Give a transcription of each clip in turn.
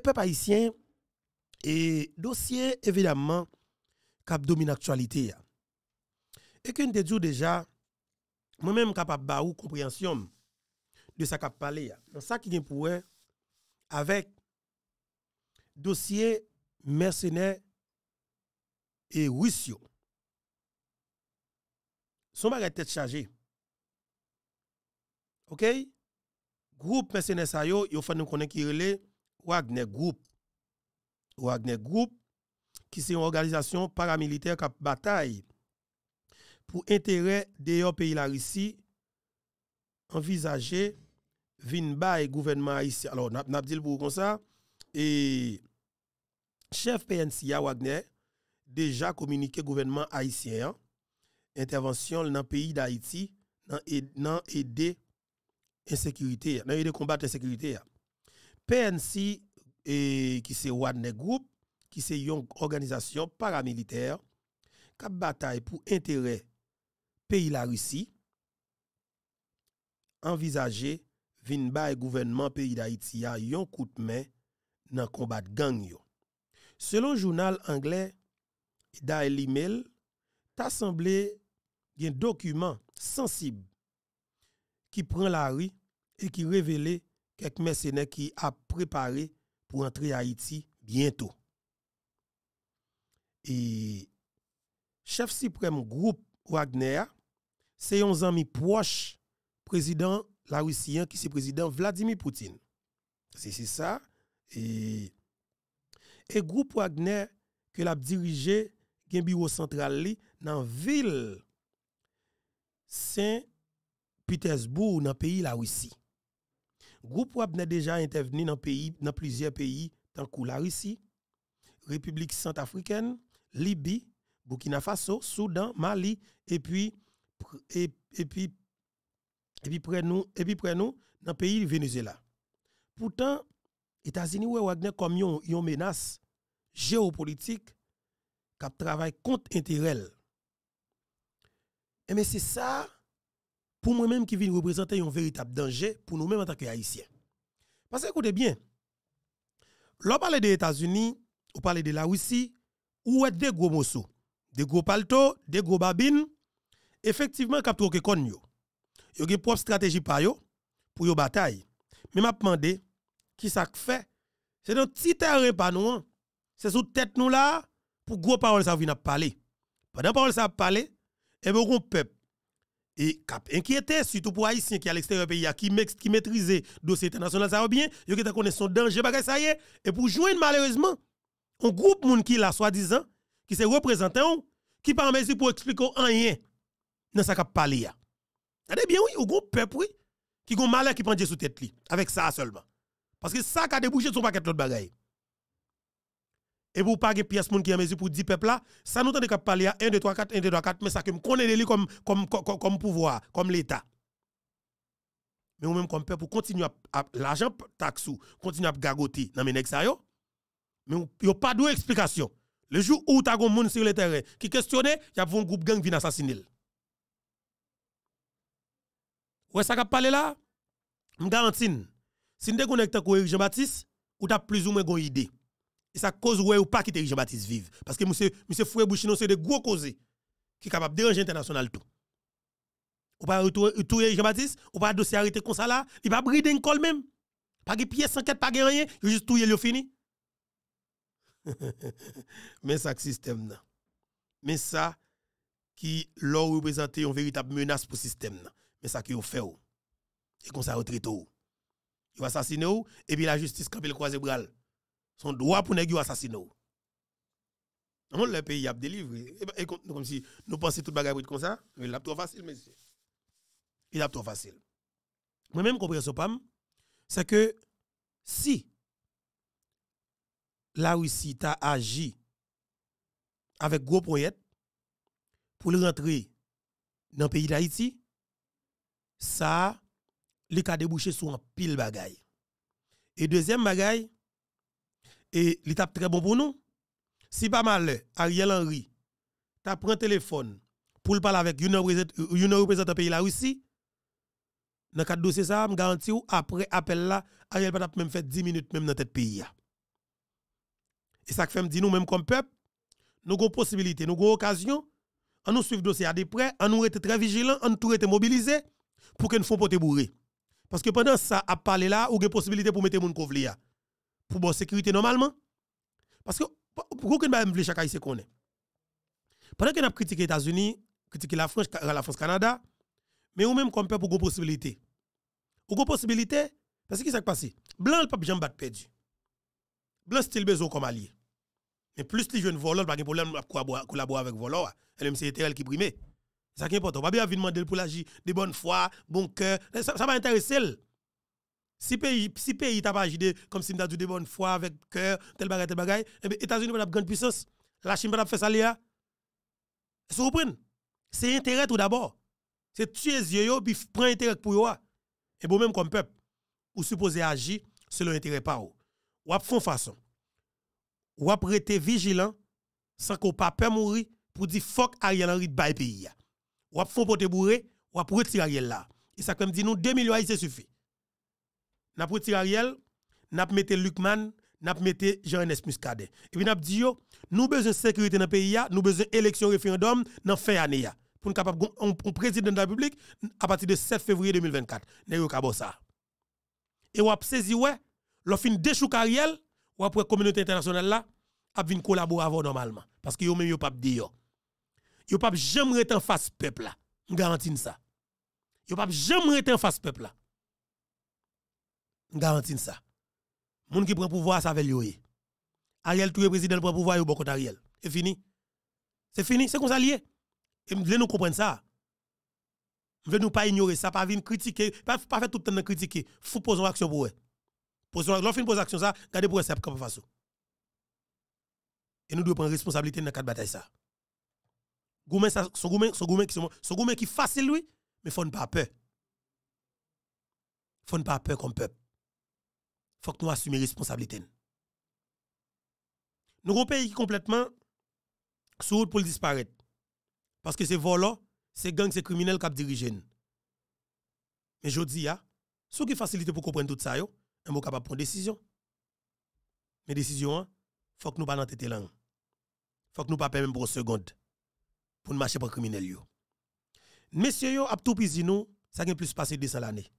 peuple haïtien, et dossier évidemment qui domine l'actualité. Et que te jours déjà, moi-même capable de ou compréhension de ce cap parlé. Dans ça qui est pour avec dossier mercenaire et russe. Son bagage tête chargé. OK? Groupe mercenaire ça yo, yo fait nous connaître qui relève Wagner Group. Wagner Group, qui c'est une organisation paramilitaire qui bataille pour intérêt des pays la Russie, envisager Vinbay et gouvernement haïtien. Alors, n'a dit pour comme ça. Et chef PNCA Wagner, déjà communiqué gouvernement haïtien, intervention dans le pays d'Haïti, dans aider insécurité, dans aider combattre l'insécurité. PNC, et, qui c'est Wadne Group, qui c'est une organisation paramilitaire qui bataille pour intérêt pays la Russie, envisager vin bay gouvernement pays d'Haïti a yon coup de main dans combat gang yo. Selon journal anglais Daily Mail, t'assemblé un document sensible qui prend la rue et qui révélait Kek mersenè ki ap prepare pou antre Haiti bientou. E chef supreme group Wagner se yon zan mi proche prezident la Ouissiyan ki se prezident Vladimir Poutine. Se se sa. E group Wagner ke lap dirije gen biro central li nan vil Saint-Petersbourg nan peyi la Ouissi. Groupe WAP déjà intervenu dans, pays, dans plusieurs pays, tant la Russie, République centrafricaine, Libye, Burkina Faso, Soudan, Mali, et puis, et, puis, puis près nous, et puis nous, dans le pays Venezuela. Pourtant, États-Unis ont Wagner comme une menace géopolitique qui travaille contre intérêt. Et eh mais c'est ça pour moi-même qui viens représenter un véritable danger pour nous-mêmes en tant que Parce que écoutez bien, l'on parle des États-Unis, on parle de la Russie, ou est des gros morceaux, des gros palto, des gros babines, effectivement, cap trop que yo. gen propre stratégie pour yo bataille. Mais m'a demandé qui ça fait C'est dans petit terrain pas nous, hein. c'est sous tête nous là pour gros parole ça vient parler. Pendant parole ça parler, et eh bien, un peuple et cap inquiété, surtout pour Haïtiens qui à l'extérieur du pays, qui, qui maîtrisent le dossier international, ça va bien, ils connaissent son danger, ça y est. Et pour joindre malheureusement, un groupe moun qui là, soi-disant, qui se représentant, hein, qui en mesure pour expliquer rien dans sa cap parler. Hein. Attendez bien, oui, un groupe peuple, oui, qui gon mal malheur qui prend Dieu sous tête, avec ça seulement. Parce que ça qui a débouché sur paquet de bagaille et pour pas pièces pièce monde qui a mesure pour 10 peuples là ça nous tente de parler à 1 2 3 4 1 2 3 4 mais ça que me connaît lui comme comme comme pouvoir comme l'état mais ou même comme peuple pour continuer à l'argent taxe ou continuer à gagoter dans mes nèg ça yo mais a pas d'explication le jour où t'as un monde sur le terrain qui il y a un groupe gang vient assassiner ouais ça qu'a parlé là vous garantis si nous connecté avec Jean-Baptiste ou as plus ou moins une idée et ça cause ou pas quitter Jean-Baptiste vive. Parce que monsieur, monsieur Foué Bouchino, c'est de gros causés qui sont capables de déranger international tout. Ou pas retourner Jean-Baptiste, ou pas dossier arrêté comme ça là, il va brider une colle même. Pas de pièce enquête, pas de rien, il juste tout le fini. Mais ça, système là. Mais ça, qui leur représente une véritable menace pour le système là. Mais ça, qui ont fait. Oh. Et comme ça, il va assassiner assassiné, oh. et puis la justice, quand il croise le bras son droit pour nèg assassiner. Dans le pays a délivré et, bah, comme si nous pensons tout bagarre comme ça, Il a trop facile monsieur. Il a trop facile. Moi même ce pas c'est que si la Russie t'a agi avec gros projet pour rentrer dans le pays d'Haïti, ça, les cas débouché sur un pile bagaille. Et deuxième bagaille, et l'étape très bon pour nous. Si pas mal, Ariel Henry, tu un téléphone pour parler avec une représentant pays la Russie, dans quatre dossier ça, je garantis après appel là, Ariel peut même fait 10 minutes même dans tête pays. Et ça fait me dit nous même comme peuple, nous avons possibilité, nous avons occasion, à nous suivre dossier à de près, nous sommes très vigilants, nous nous être mobilisés pour que nous fassions porter bourré. Parce que pendant ça, à parler là, ou a possibilité pour mettre mon couvlier pour la sécurité normalement. Parce que, pourquoi que nous chacun chaque c'est qu'on est Pendant que a critiqué les États-Unis, critiqué la France, euh, la France, Canada, mais ou même qu'on peut pour une possibilité. Une possibilité, parce que qu'est-ce qui s'est passé Blanc, le peuple, jamais perdu. Blanc, style besoin comme allié. Mais plus les jeunes voleurs, pas de problème à collaborer avec voleurs. Et même si c'est elle qui primait. Ça qui est important. va bien demander pour l'agir de bonne foi, bon cœur. Ça va intéresser elle. Si pays, si pays t'a pas agi comme si m'a dit de bonne foi avec cœur, tel bagaille, tel bagaille, et eh bien, États-Unis pas grande puissance. La Chine pas fait ça là. Se C'est intérêt tout d'abord. C'est tuer yeux yo puis prendre intérêt pour yo. Ah. Et bon même comme peuple, vous supposez agir selon intérêt par ou. fait font façon. Ou prêter vigilant sans qu'on pas peur mourir pour dire fuck Ariel Henry bail pays. Ah. Ou font pote bourré, ou retirer Ariel là. Et ça comme dit nous 2 millions c'est suffit n'a pas retiré Ariel, n'a pas mis Lucman, n'a pas mis Jean-Enes Muscadet. Et puis n'a pas dit, nous besoin de sécurité dans le pays, nous besoin d'élection référendum dans fin année. Pour nous capable un président de la République à partir de 7 février 2024. N'est-ce pas ça? Et on a saisi, ouais, l'offre déchouk Ariel, ou après la communauté internationale là, a fait collaborer avant normalement. Parce que vous même yo pas dit yo. pas jamais été en face peuple là. Je garantis ça. Yo pas jamais été en face peuple garantis ça. Moun qui prend pouvoir, ça veut lui. Ariel le président, prend pouvoir, il a beaucoup Ariel. C'est fini. C'est fini, c'est comme ça lié. Et nous nous comprendre ça. Nous ne pas ignorer ça, pas venir critiquer, pas, pas faire tout le temps de critiquer. Faut poser une action pour eux. nous pose action ça, regardez pour eux, c'est comme ça. Et nous devons prendre responsabilité dans la bataille ça. Goumen, ça, goumen, goumen, qui facile lui, mais faut ne pas peur. Faut ne pas peur comme peuple faut que nous assumions responsabilité. Nous avons pays qui complètement pour disparaître. Parce que c'est volant, c'est gangs, c'est criminels qui dirige. Mais je dis, ah, ceux qui facilité pour comprendre tout ça, yo, un mot capable de prendre décision. Mais décision, il hein, faut que nous pas dans tête langue. Faut que nous pas même pour une seconde pour nous marcher pour criminel criminels. Messieurs à a tout pis nous, ça n'a plus passé 200 l'année.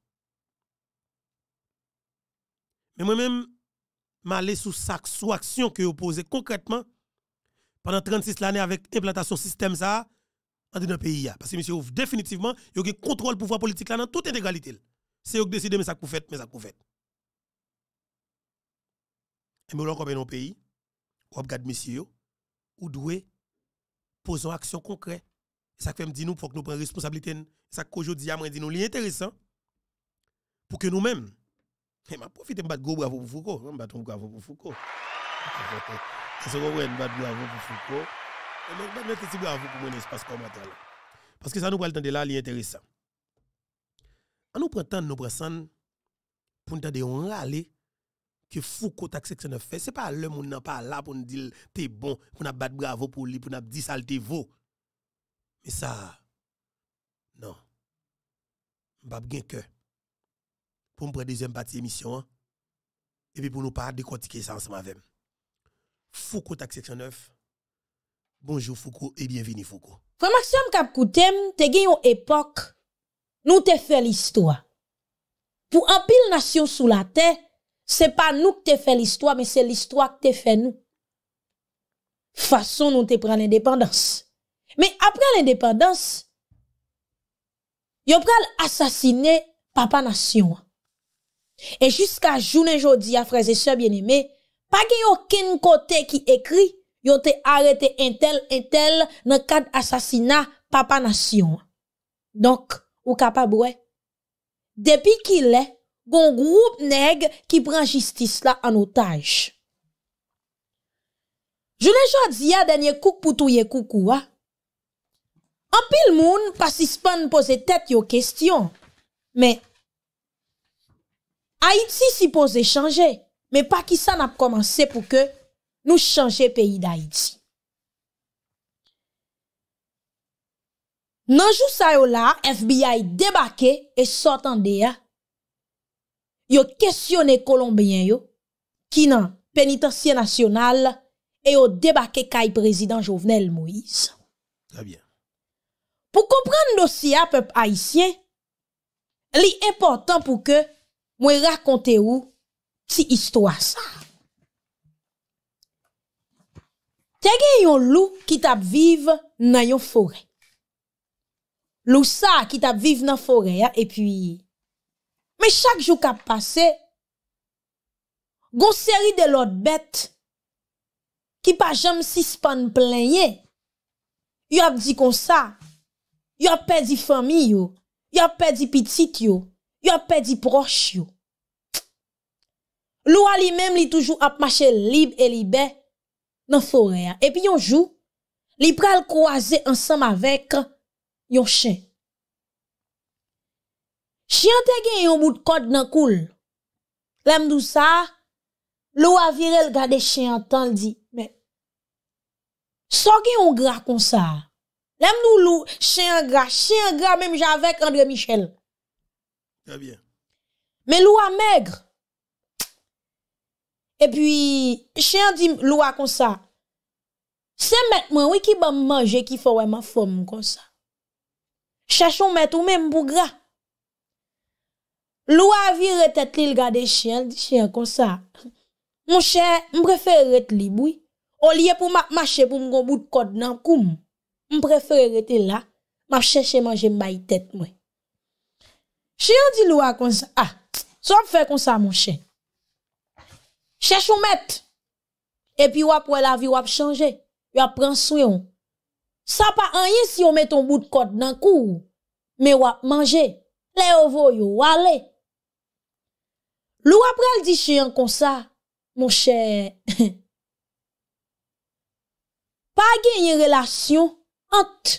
Mais moi-même, m'aller sous sac, sous action que j'ai posez concrètement pendant 36 années avec implantation système ça dans le pays. Parce que monsieur, définitivement, il a avez contrôle pouvoir politique là dans toute intégralité. C'est vous qui décidez, mais ça vous faites, mais ça vous faites. Et nous, comme dans pays, vous regardez monsieur, ou doué poser une action concrète. ça fait me dit, nous, pour que nous prenions responsabilité. Ça que à moi dit nous, intéressant pour que nous-mêmes, et eh, m'a profité, m'a gros bravo pour Foucault. M'a ton bravo pour Foucault. C'est ce qu'on bravo pour Foucault. Et m'a mettre petit bravo pour mon espace commentaire. Parce que ça nous prend le temps de là, est intéressant. On nous prend le temps de nous pour nous faire on râler que Foucault taxe 69 fait. Ce n'est pas le monde n'a pas là pour nous dire que t'es bon, pour nous battre bravo pour lui, pour nous dire ça, t'es vaut. Mais ça, non. pas bien que pour me prendre deuxième partie émission hein. et puis pour nous pas décortiquer ça ensemble avec Foucault Taxation section 9 Bonjour Foucault et bienvenue Foucault Frère Maxime Kapkoutem te gagne l'époque époque nous te fait l'histoire pour un pile nation sous la terre c'est pas nous qui te fait l'histoire mais c'est l'histoire qui te fait nous façon nous te pris l'indépendance mais après l'indépendance ont pral assassiné papa nation E jiska jounen jodi a fraze se bien eme, pa gen yon ken kote ki ekri, yon te arete entel entel nan kad asasina papa nasyon. Donk, ou kapabwe, depi ki le, gon groub neg ki pran jistis la an otaj. Jounen jodi a denye kouk pou touye koukou, a. An pil moun pasispan pose tet yo kestyon, men anpil, Haïti si pose chanje, me Pakistan ap komanse pou ke nou chanje peyi da Haïti. Nanjou sa yo la, FBI debake e sotan deya, yo kesyone Colombien yo, ki nan penitensye nasyonal e yo debake kay prezident Jovenel Moïse. Po kompran dosye ap pep Haïtien, li e portan pou ke mwen rakonte ou ti istwa sa. Tegye yon lou ki tap vive nan yon fore. Lou sa ki tap vive nan fore, e pi, men chak jou kap pase, gonseri de lot bet, ki pa jom si span plenye, yon ap di kon sa, yon ap pedi fami yon, yon ap pedi pitit yon, Yon pedi proche yon. Lou a li mem li toujou ap mache libe e libe nan forea. E pi yon jou, li pre al kroaze ansam avek yon chen. Chen te gen yon bout kod nan koul. Lem nou sa, lou a virel gade chen an tan li di. Men, so gen yon gra kon sa. Lem nou lou chen gra, chen gra mem javek Andre Michel. bien. Mais loi maigre. Et puis, chien dit loi comme ça. C'est maintenant oui qui va manger qui faut ma forme comme ça. Cherchons mettre ou même pour gras. Loi vire tête li garder chien, dit chien comme ça. Mon cher, je préfère être libre. Au lieu pour marcher pour mon bout de code dans le Je préfère être là. M'a cherche manger ma tête moi. Che yon di lou a konsa, a, ah, sou ap fè konsa moun chè. Che chou met, epi wap wè la vi wap chanje, wap pran sou yon. Sa pa anye si yon met ton bout kote nan kou, me wap manje, le yo vo yo wale. Lou ap wè l di chè yon konsa, moun chè, moun chè, pa gen yon relasyon ant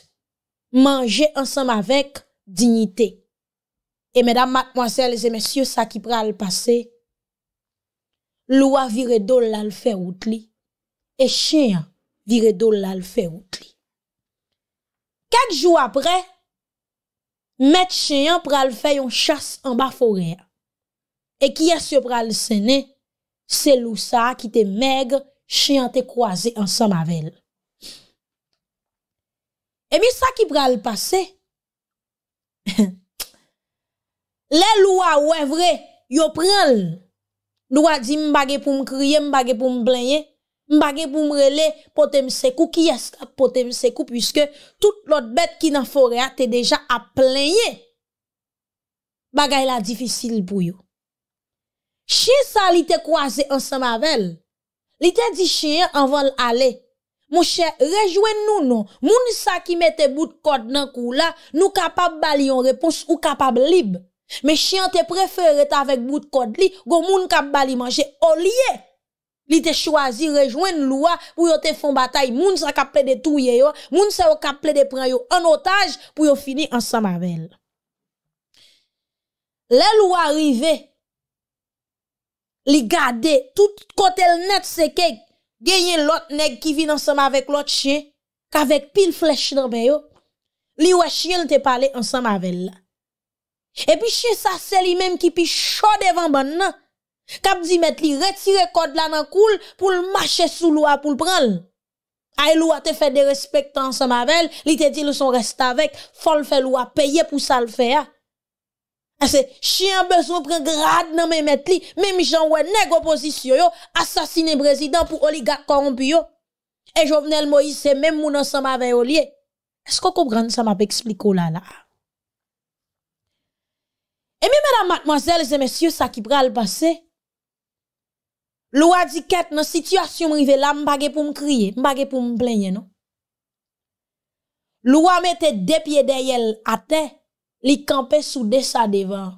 manje ansam avek dignite. E mèdam matmoazèl, zè mèsyè, sa ki pra l'passe, loua vire do lal fè out li, e chèyan vire do lal fè out li. Kèk jou apre, mèd chèyan pra l'fè yon chas an ba forea, e ki yè se pra l'sene, se lousa ki te mègr chèyan te kwa zè an sa mavel. E mi sa ki pra l'passe, he he, Le lwa wè vre, yo pren l. Dwa di mbagè pou mkriye, mbagè pou mblenye, mbagè pou mrele potèm sekou, ki yas ka potèm sekou, pwiske tout lot bet ki nan fore a te deja a plenye. Bagay la difisil pou yo. Che sa li te kwaze ansan mavel. Li te di che anvan l ale. Mwen che rejwen nou nou. Mwen sa ki mette bout kod nan kou la, nou kapab balyon repons ou kapab lib. Me chien te prefere te avek bout kod li, go moun kap bali manje. O liye, li te chwazi rejwen lua pou yo te fon batay. Moun sa ka ple de touye yo, moun sa yo ka ple de pren yo. An otaj pou yo fini ansama vel. Le lua rive, li gade, tout kotel net se kek, genyen lot neg ki vin ansama vek lot chie, ka vek pil flech nan beyo, li we chien te pale ansama vel la. E pi che sa se li menm ki pi chode evan ban non? nan. Kap di met li retire kod la nan koul pou l'mache sou lua pou l'pran. A e lua te fe de respektan sa mavel, li te di luson resta vek, fol fe lua peye pou sa l'fe ya. A ah, se, chien beso pre grade nan men met li, menm jan wè neg oposisyon yo, asasine brezidant pou oligat korompi yo. E jovenel Moise se menm mounan sa mavel olie. Esko kou brand sa mape ekspliko lala a? E mi mèdam matmazèl zè mèsyè sa ki pral pase, lou a di ket nan sityasyon mrive la mbagè pou m kriye, mbagè pou m plenye nou. Lou a metè depye deyèl ate, li kampe sou desa devan.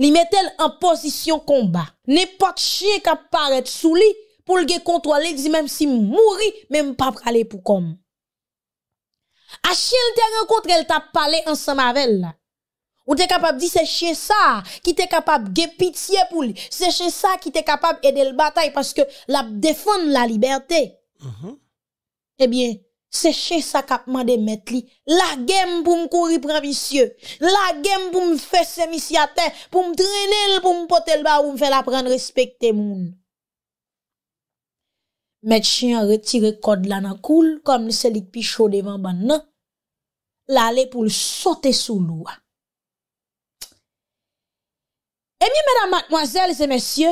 Li metèl an posisyon komba. Nè pot chye kap paret sou li pou lge kontwa lè di mèm si m mouri mèm pa pralè pou kom. A chye l te renkontre l ta pale an sa mavel la. Ou t'es capable de dire c'est chez ça qui t'es capable de pitié pour lui. C'est chez ça qui t'es capable d'aider le bataille parce que la défendre la liberté. Mm-hmm. Eh bien, c'est chez ça m'a demandé mettre li. La game pour me courir un vicieux. La game pour me faire ses terre, pour me traîner, pour me porter le bas, pour me faire apprendre respecter moun. chien retire code là dans cool comme le qui chaud devant ban nan. L'aller pour le sauter sous l'eau. E mi, mèdam matmoazèl, se mèsyè,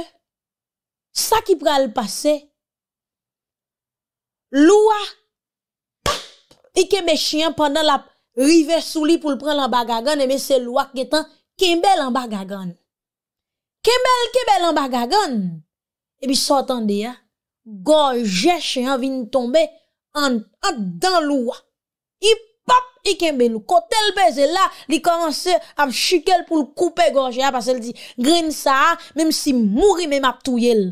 sa ki pral pase, loua, paf, i keme chèyan pandan la rive sou li pou l pran l ambagagan, e mi se loua ketan kembe l ambagagan, kembe l kembe l ambagagan, e bi sotan de ya, gojè chèyan vin tombe an dan loua. Iken belou, kote l beze la, li komanse ap chikel pou l koupe gorje ap asel di grin sa a, mem si mouri mem ap touyel.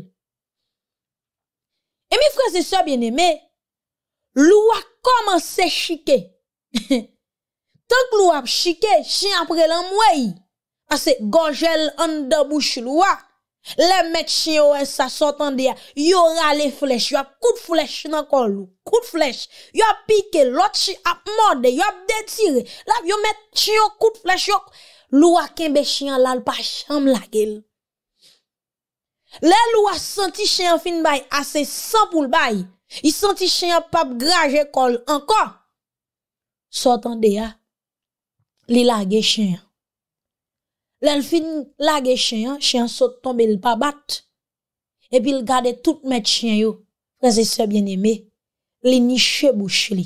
E mi fwese sa bieneme, l wak komanse chike. Tante l wap chike, chen apre lan mwey, ase gorjel an dabouche l wak. Le met chen yo en sa, sotan de ya, yora le flesh, yo ap kout flesh nan kol, kout flesh, yo ap pike, lo chi ap morde, yo ap detire, la yo met chen yo kout flesh yok, lou a kembe chen yo lal pa chanm lage. Le lou a santi chen yo fin bay, ase sanpoul bay, yi santi chen yo pap graje kol, ankon, sotan de ya, li lage chen yo. Lè l fin lage chenyan, chenyan sot tombe l pabat, epi l gade tout mè chenyo, prese se bien eme, li ni chebouch li.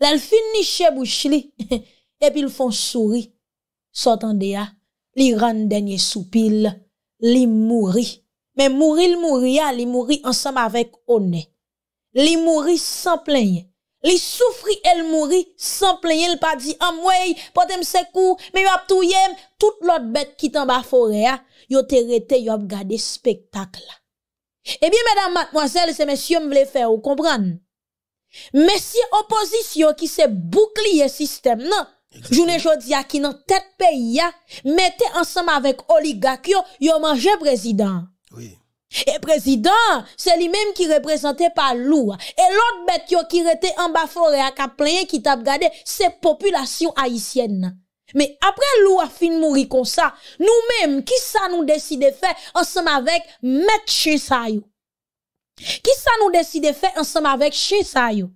Lè l fin ni chebouch li, epi l fon souri, sot an deya, li rande nye soupil, li mouri. Mè mouri l mouri ya, li mouri ansam avek one. Li mouri san plenye. Les souffri elles mouri sans ne le pas dit en moi pote me secou mais m'a toutes toute l'autre bêtes qui t'en bas forêt yo te rete yo le spectacle Eh bien mesdames mademoiselles c'est messieurs me faire comprenez comprendre messieurs opposition qui se bouclier système non journée y a qui dans tête pays a mettez ensemble avec oligarque yo yo manger président oui E prezident, se li menm ki reprezentè pa lou, e lot bet yo ki rete an ba fore a ka plenye ki tab gade se populasyon ayisyen nan. Me apre lou a fin mouri kon sa, nou menm, ki sa nou deside fè, an som avèk met ché sa yo. Ki sa nou deside fè, an som avèk ché sa yo.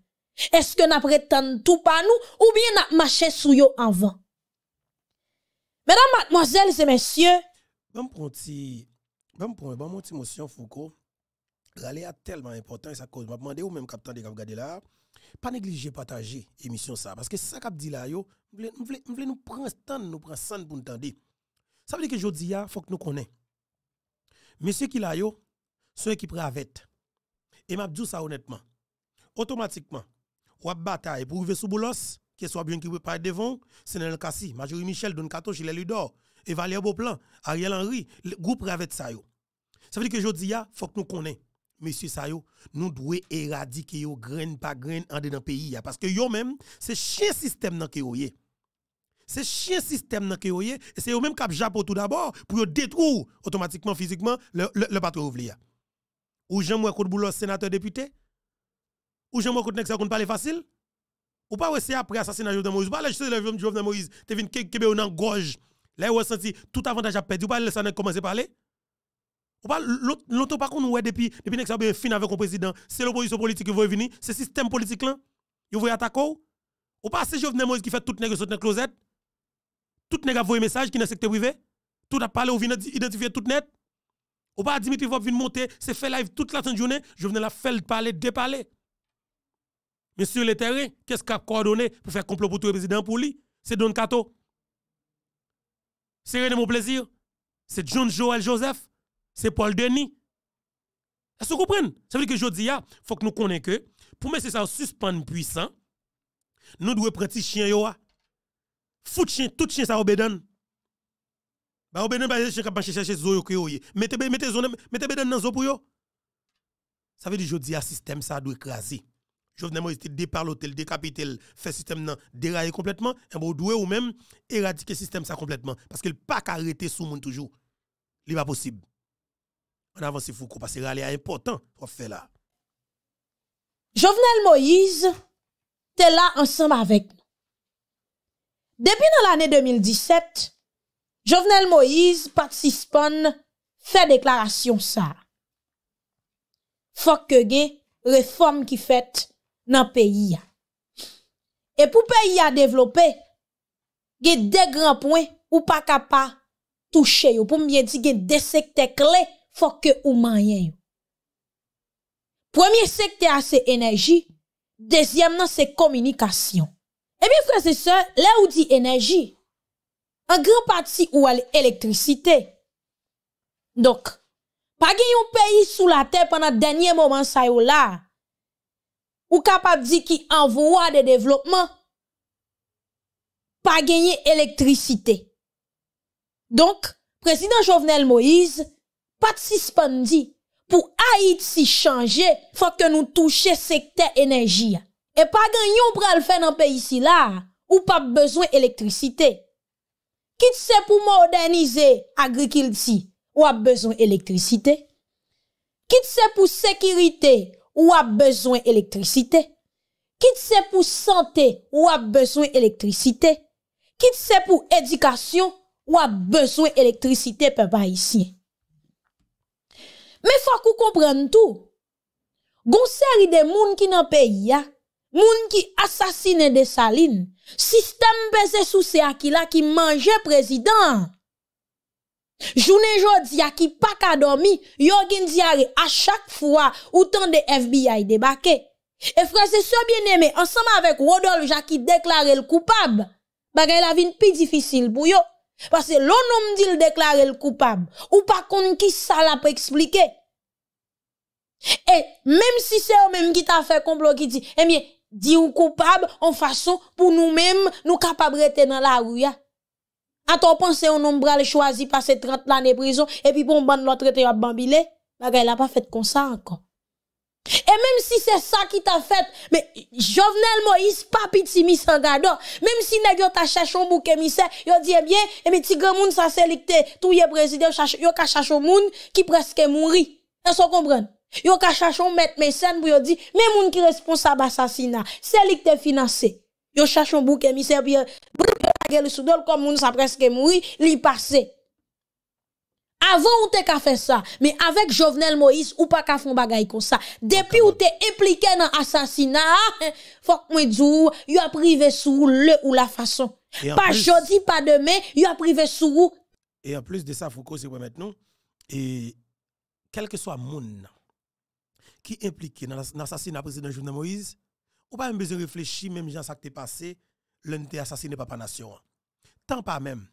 Eske na pretan tou pa nou, ou bien na mache sou yo anvan. Mèdam matmoazèl zè mensyè. Bon, Gèm pronti... Même pour moi, mon Motion Foucault, l'aller a tellement important et ça cause. Je demander ou même capitaine de regarder là, pas négliger partager émission ça parce que ça qu'a dit là yo, voulons nous prendre temps, nous prendre temps pour nous entendre. Ça veut dire que je dis il ah, faut que nous Mais Monsieur qui là yo, ceux qui prennent avec. Et m'a dit ça honnêtement. Automatiquement, ou bataille pour arriver sous Boulos, que soit bien qui pas devant, c'est dans le cas si Majorie Michel donne 14 il lui d'or et Valère Beauplan, Ariel Henry, le groupe avec ça. Ça veut dire que je dis, il faut que nous connaissions. Monsieur Sayo, nous devons éradiquer yo grain par grain en dans pays parce que yo même c'est chien système dans vous C'est chien système dans vous et c'est yon même qui cap japo tout d'abord pour détruire automatiquement physiquement le le, patron ouvrier. Ou j'aime moi contre boulot sénateur député Ou j'aime moi contre ça qu'on parle facile Ou pas c'est après assassinat de Moïse, pas le Jovenel Moïse, t'es venu kebe dans gorge Là, vous senti tout avantage à perdre. Vous pas laisser commencer à parler. Ou pas, l'autre pas qu'on ouais depuis, depuis que ça avez fin avec un président, c'est l'opposition politique qui veut venir, c'est le système politique là, il veut attaquer. Ou pas, ces Jovenel Moïse qui fait tout nègre sur dans la closet. Tout nègre vu un message qui est dans le secteur privé. Tout a parlé, ou vient identifier tout net. Ou pas, Dimitri va venir monter, c'est fait live toute la journée, Je venais la faire parler, déparler. Mais sur le terrain, qu'est-ce a coordonné pour faire complot pour tout le président pour lui? C'est Don Kato. C'est Mon Plaisir, c'est John Joel Joseph, c'est Paul Denis. Est-ce que vous comprenez? Ça veut dire que je dis, il faut que nous connaissions que pour mettre ça en suspens puissant, nous devons prendre chien chien, tout chien ça obédan. Ba chien capable chercher zo qui Mettez mettez mettez dans zo pour yo. Ça veut dire je dis système ça doit écraser. Jovenel Moïse était déparloté, décapité, fait système non, déraillé complètement, et eh bon doué ou même éradiquer système ça complètement parce qu'il pas arrêter sous monde toujours. Il pas possible. On avance parce que c'est important pour faire là. Jovenel Moïse était là ensemble avec nous. Depuis dans l'année 2017, Jovenel Moïse participant, fait déclaration ça. Faut que réforme qui fait nan peyi ya. E pou peyi ya devlope, gen de gran pwen, ou pa kapa touche yo. Pou mwen di gen de sekte kle, fok ke ou mayen yo. Premier sekte a se enerji, dezyem nan se komunikasyon. E mi fwese se, le ou di enerji, an gran pati ou al elektrisite. Dok, pa gen yon peyi sou la te pwena denye momen sa yo la, Ou kap ap di ki anvoa de devlopman, pa genye elektrisite. Donk, prezident Jovenel Moïse, pati si spandi pou a it si chanje fa ke nou touche sekte enerji. E pa genyon pral fè nan pe isi la, ou pap bezon elektrisite. Kit se pou modernize agrikil si, ou ap bezon elektrisite. Kit se pou sekirite, ou ap bezwen elektrisite, kit se pou sante ou ap bezwen elektrisite, kit se pou edikasyon ou ap bezwen elektrisite pe pa isye. Me fwa kou kompren tou, goun seri de moun ki nan pe ya, moun ki asasine de salin, sistem bezè sou se akila ki manje prezident, Journée y a qui pas qu'à dormi, yo gen diare à chaque fois ou tant de FBI débarqué. Et frère, c'est ce bien-aimé, ensemble avec Rodolphe qui déclaré le coupable, bagay la vin plus difficile pour yo. Parce que l'on dit le déclaré le coupable, ou pas contre qui ça l'a pour expliquer. Et même si c'est eux-mêmes qui t'a fait complot, qui dit, eh bien, dis ou coupable en façon pour nous-mêmes, nous capables d'être dans la rue. Ya. A ton pensée, on nombre le choisi passer 30 ans de prison, et puis bon, bande l'autre traité à bambilé. il n'a pas fait comme ça encore. Et même si c'est ça qui t'a fait, mais Jovenel Moïse, pas petit misangado, même si les gens t'a cherché un bouc émissaire, yo dit eh bien, et eh mais petit grand monde ça sélecté, tout président cherche, yo ka monde qui presque mouri. Est-ce qu'on comprend? Yo un mettre un maître mécène pour yo dit, mais monde qui responsable assassinat, c'est lui qui financé. Yo cherche un bouc émissaire puis lage le comme comme moun sa presque moui, li passé Avant ou te ka fait ça, mais avec Jovenel Moïse ou pas ka font bagay kon sa. Depi ou te impliqué nan assassinat, fok mwen djou, a privé sou le ou la façon. Pas plus, jodi, pas demain, yo privé sou. Et en plus de sa, Foucault se maintenant, mèt nou, et quel que soit moun qui impliqué dans assassinat président Jovenel Moïse, ou pa besoin de réfléchir, même jan sa qui te passé, l'un assassinée assassiné par nation. Tant pas même,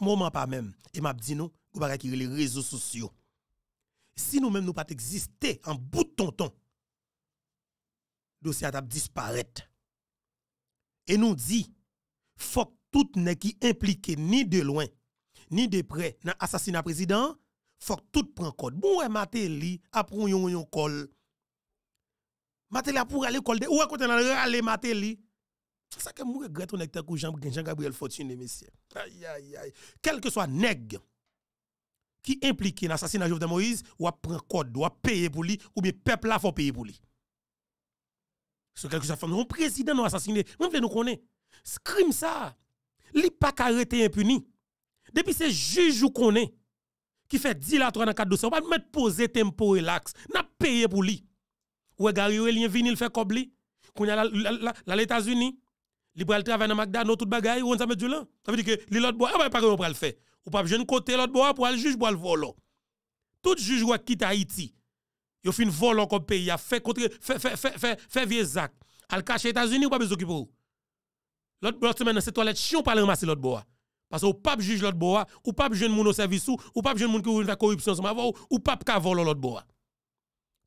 moment pas même, et m'a dit nous, vous qui les réseaux sociaux. Si nous-mêmes nous pas exister en bout de tonton, dossier a disparaître. Et nous dit, faut tout n'est qui impliqué ni de loin, ni de près dans l'assassinat président, faut tout prend code. Bon, ouais, Matéli, après yon yon col. Matéli a pour aller col. Ouais, quand on a aller c'est ça que je regrette, on est Jean-Gabriel Fortuné, messieurs. Aïe, aïe, aïe. Quel que soit nègre qui implique l'assassinat de Moïse, ou pris prendre code, ou à payer pour lui, ou bien peuple là, faut payer pour lui. ce quelque chose fait. Un président nous assassiné, même nous connaître Ce crime ça, il pas arrêté impuni. Depuis ces juges ou connaît, qui fait dilatoire dans le cadre de ça, on va mettre poser tempo relax, n'a payé pour lui. Ou Gary Aurélien vient, il fait comme lui. Qu'on a les États-Unis, li pral travailler dans McDonald's tout le on ça du là ça veut dire que les l'autre bois ah ben pas faire ou pas de côté l'autre pour aller juge pour le tout juge qui quitte Haïti yo fin voler comme pays a fait contre fait fait fait fait vieux al États-Unis ou pas besoin l'autre toilette pas ramasser l'autre bois parce que ou pas juge l'autre bois ou pas jeune moun au service ou pas jeune moun qui ou la corruption ou pas ka l'autre bois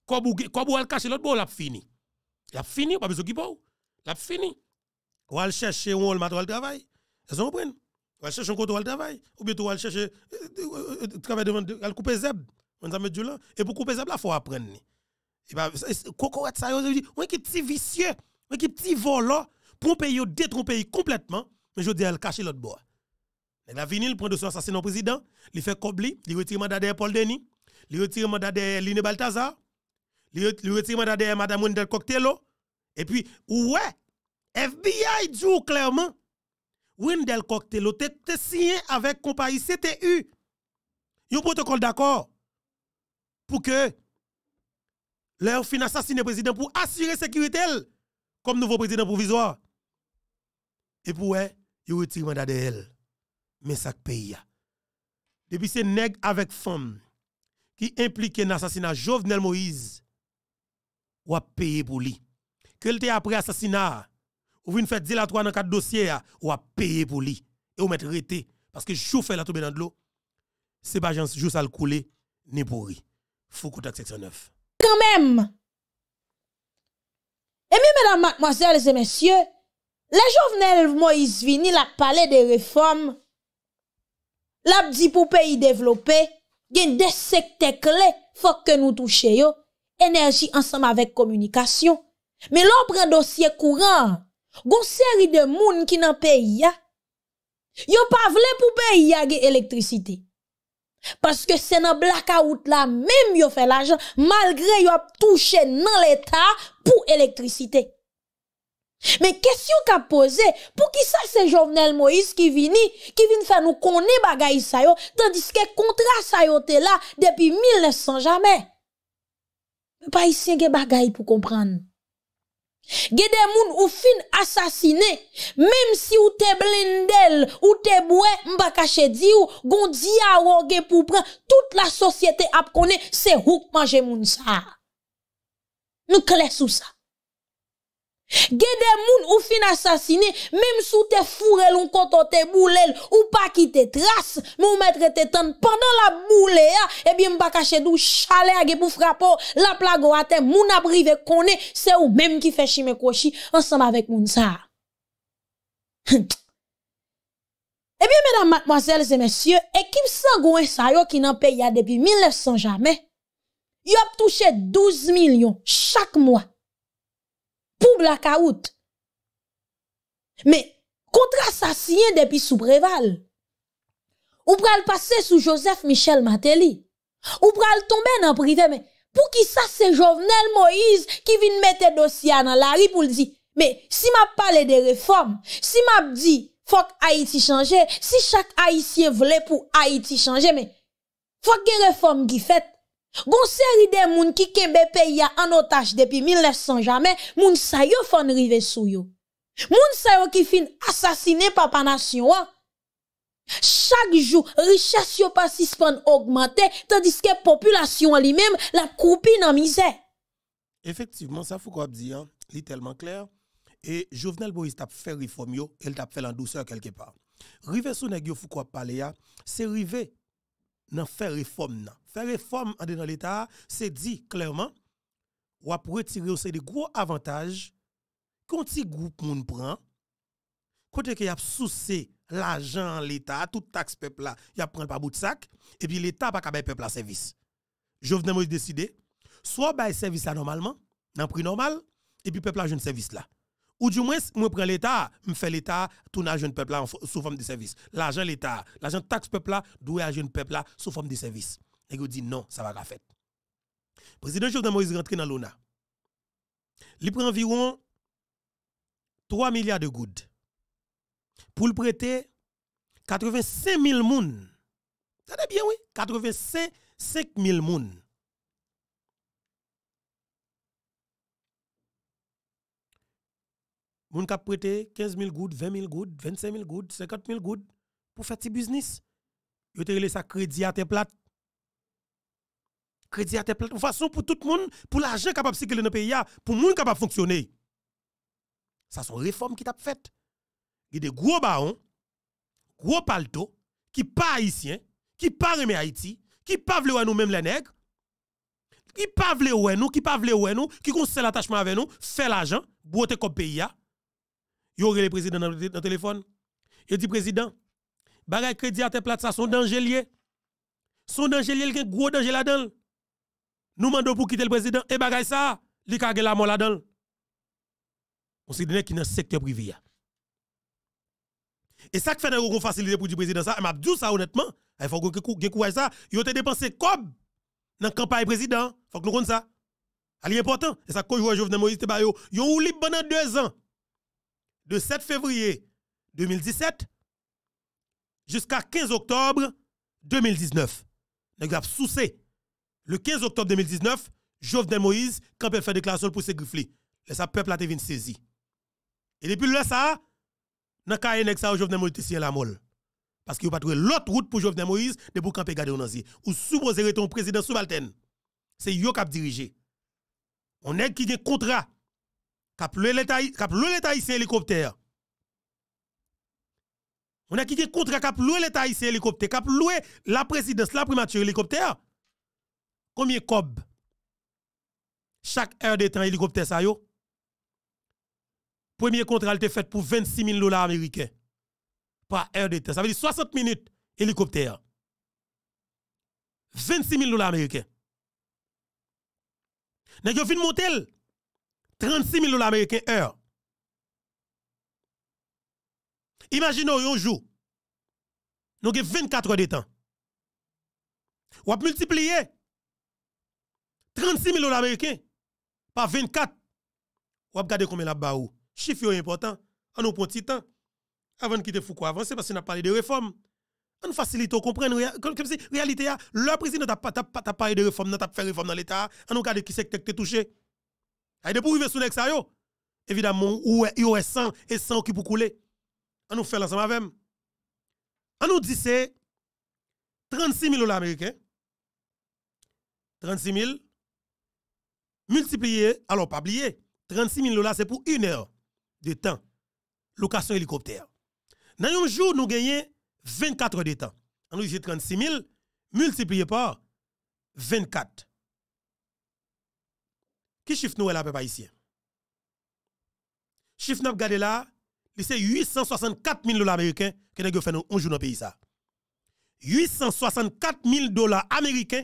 Quand vous allez cacher l'a fini l'a fini pas besoin l'a fini ou aller chercher un on le travail. Est-ce que Ou aller chercher un côté de travail. Ou bien aller chercher euh, euh, travail devant elle couper zeb. On et pour couper zeb là faut apprendre. Et bah cocorette ça yo dit ouais qui petit vicieux, ouais qui petit voleur. pour pays détromper complètement mais je dis elle cacher l'autre bois. Mais la vinyle prend de son assassinat président, il fait cobli, il retire mandat de Paul Denis, il retire mandat de Line Balthazar, il retire mandat de Madame Wendel Coctello, et puis, ouais, FBI joue clairement, Wendell Cocktail était signé avec compagnie CTU. Il un protocole d'accord pour que leur fin assassiner président pour assurer sécurité comme nouveau président provisoire. Et pour eux, ils retirent mandat de elle. Mais ça pays. Depuis ces nègres avec femme qui impliquent dans assassinat. Jovenel Moïse, ou a payé pour lui. Que était après assassinat, ou 10 à dilatoire dans quatre dossiers, ou a payer pour lui et ou mettre rete. parce que fait la tomber dans de l'eau c'est pas juste le couler ni pourri faut contact section quand même et mesdames mademoiselles et messieurs les Jovenel Moïse vini la parlé des réformes l'a dit pour pays développé gen des secteurs clés faut que nous touchions énergie ensemble avec communication mais l'on prend dossier courant Gon seri de moun ki nan peyi ya Yo pa vle pou peyi ya ge elektrisite Paske se nan blakaout la Mem yo fe la jan Malgre yo ap touche nan l'Etat Pou elektrisite Men kesyon ka pose Pou ki sa se jovenel Moïse ki vini Ki vini fe nou koni bagay sa yo Tandis ke kontra sa yo te la Depi 1900 jame Pa yi sien ge bagay pou kompran Gede moun ou fin asasine, mem si ou te blindel, ou te boue mbakache di ou, gon diya wongen pou pren, tout la sosyete ap konen, se huk manje moun sa. Nou kles ou sa. Gede moun ou fin asasine Mem sou te furel ou kontote boulel Ou pa kite tras Moun metre te tan Pendan la boule ya Ebi mba kache dou chale a ge pou frapo La plago ate moun aprive kone Se ou mem ki fe chi me koshi Ansama vek moun sa Ebi menam matmoazel zemesye Ekip san gwen sayo ki nan pe ya Depi 1900 jame Yop touche 12 milyon Chak mwa pou blakaout. Me, kontra sa sinye depi soubreval. Ou pral pase sou Joseph Michel Mateli. Ou pral tombe nan prite. Pou ki sa se jovnel Moïse ki vin mette dosya nan la rip ou li di, me, si map pale de reform, si map di, fok Haiti chanje, si chak Haitien vle pou Haiti chanje, me, fok ge reform gi fete. Gon série de moun qui kembe pays en otage depuis 1900 jamais, moun sa yo fon rive sou yo. Moun sa yo ki fin assassiné papa nation. Chaque jour, richesse yo pas suspend augmenter tandis que population elle-même la coupe en misère. Effectivement, ça faut qu'on dit hein, tellement clair et Jovenel Boris t'a fait réforme yo, elle t'a fait en douceur quelque part. Rive sou nèg yo fou quoi parler c'est rivé dans faire réforme. Faire réforme dans l'État, c'est dit clairement, ou pour tirer aussi des gros avantages qu'un petit groupe moun prend, quand qu'il y a souci l'argent l'État, tout taxe peuple là, il y a prendre pas bout de sac, et puis l'État pas capable peuple à service. Jovenel Moïse décidé, soit bay service là normalement, dans prix normal, et puis peuple la jeune service là. Ou du moins, moi prends l'État, je fais l'État, tout à jeune peuple là sous forme de service. L'argent l'État, l'argent taxe peuple là, doit à jeune peuple là sous forme de service. Et vous dit non, ça va pas fait. Président Jovenel Moïse rentré dans l'ONA. Il prend environ 3 milliards de gouttes pour le prêter 85 000 moun. de bien, oui, 85 000 mounes. moun kap prêté 15 000 gouttes, 20 000 gouttes, 25 000 gouttes, 50 000 gouttes pour faire petit business. Yo te sa crédit à tes plates. Crédit à te plates. De façon pour tout le monde, pour l'argent capable de circuler dans le pays, pour le monde capable de fonctionner. ce sont réformes qui t'a faites. Il y a des gros barons, gros palto, qui pas haïtiens, qui pas remet Haïti, qui pas veulent nous même les nègres, qui pas veulent nous, qui pas veulent nous, qui ont l'attachement avec nous, fait l'argent, pour comme pays. Yo aurait le président dans le téléphone. Il dit président, bagay crédit à tes places ça son danger Son danger lié, il y a un gros danger là-dedans. Nous demandons pour quitter le président et bagay ça, li ka la mort là-dedans. On se y a un secteur privé Et ça qui fait qu'on facilité pour du président ça, m'a dit ça honnêtement, il faut que courage ça, yo te dépensé comme dans la campagne président, faut que nous comprenions ça. C'est important. Et ça, quand je vois Jovenel Moïse, yo, y eu libre pendant deux ans de 7 février 2017 jusqu'à 15 octobre 2019. Nous avons Le 15 octobre 2019, Jovenel Moïse, quand peut-il fait déclaration pour ses griffler, le peuple a été saisi. Et depuis là, ça, n'a le ça de Jovenel Moïse, à la molle. Parce qu'il n'y a pas trouvé l'autre route pour Jovenel Moïse de pour camper garder Ou supposé être un président subalterne. C'est yo qui a dirigé. On est qui a un contrat Kap loué l'État ici hélicoptère. On a quitté contre cap loué l'État ici hélicoptère, a loué la présidence, la primature hélicoptère. Combien cob? Chaque heure de temps hélicoptère ça yo. Premier contrat te fait pour 26 000 dollars américains par heure de temps. Ça veut dire 60 minutes hélicoptère. 26 000 dollars américains. N'a yon fin monter 36 000 dollars américains heure. Imaginez un jour, nous avons 24 heures de temps. Ou multiplier 36 000 dollars américains par 24. Ou regarder combien là-bas. Chiffre important. On nous prend petit temps. Avant de quitter Foucault avancer, parce qu'on a parlé de réforme. On facilite, on comprend. Comme si, réalité, ah, le président n'a pas parlé de réforme, n'a pas fait réforme dans l'État. On nous regarde qui secteur touché. Oh? Et pour arriver sous les yo, évidemment, il y a 100 et 100 qui pour couler. On nous fait l'ensemble avec. On nous dit c'est 36 000 dollars américains. 36 000 multiplié, alors pas oublier, 36 000 dollars c'est pour une heure de temps. Location hélicoptère. Dans un jour, nous gagnons 24 heures de temps. On nous dit 36 000 multiplié par 24. Qui chiffre nous là, papa ici Chiffre nous regardé là, c'est 864 000 dollars américains que nous fait un jour dans le pays. 864 000 dollars américains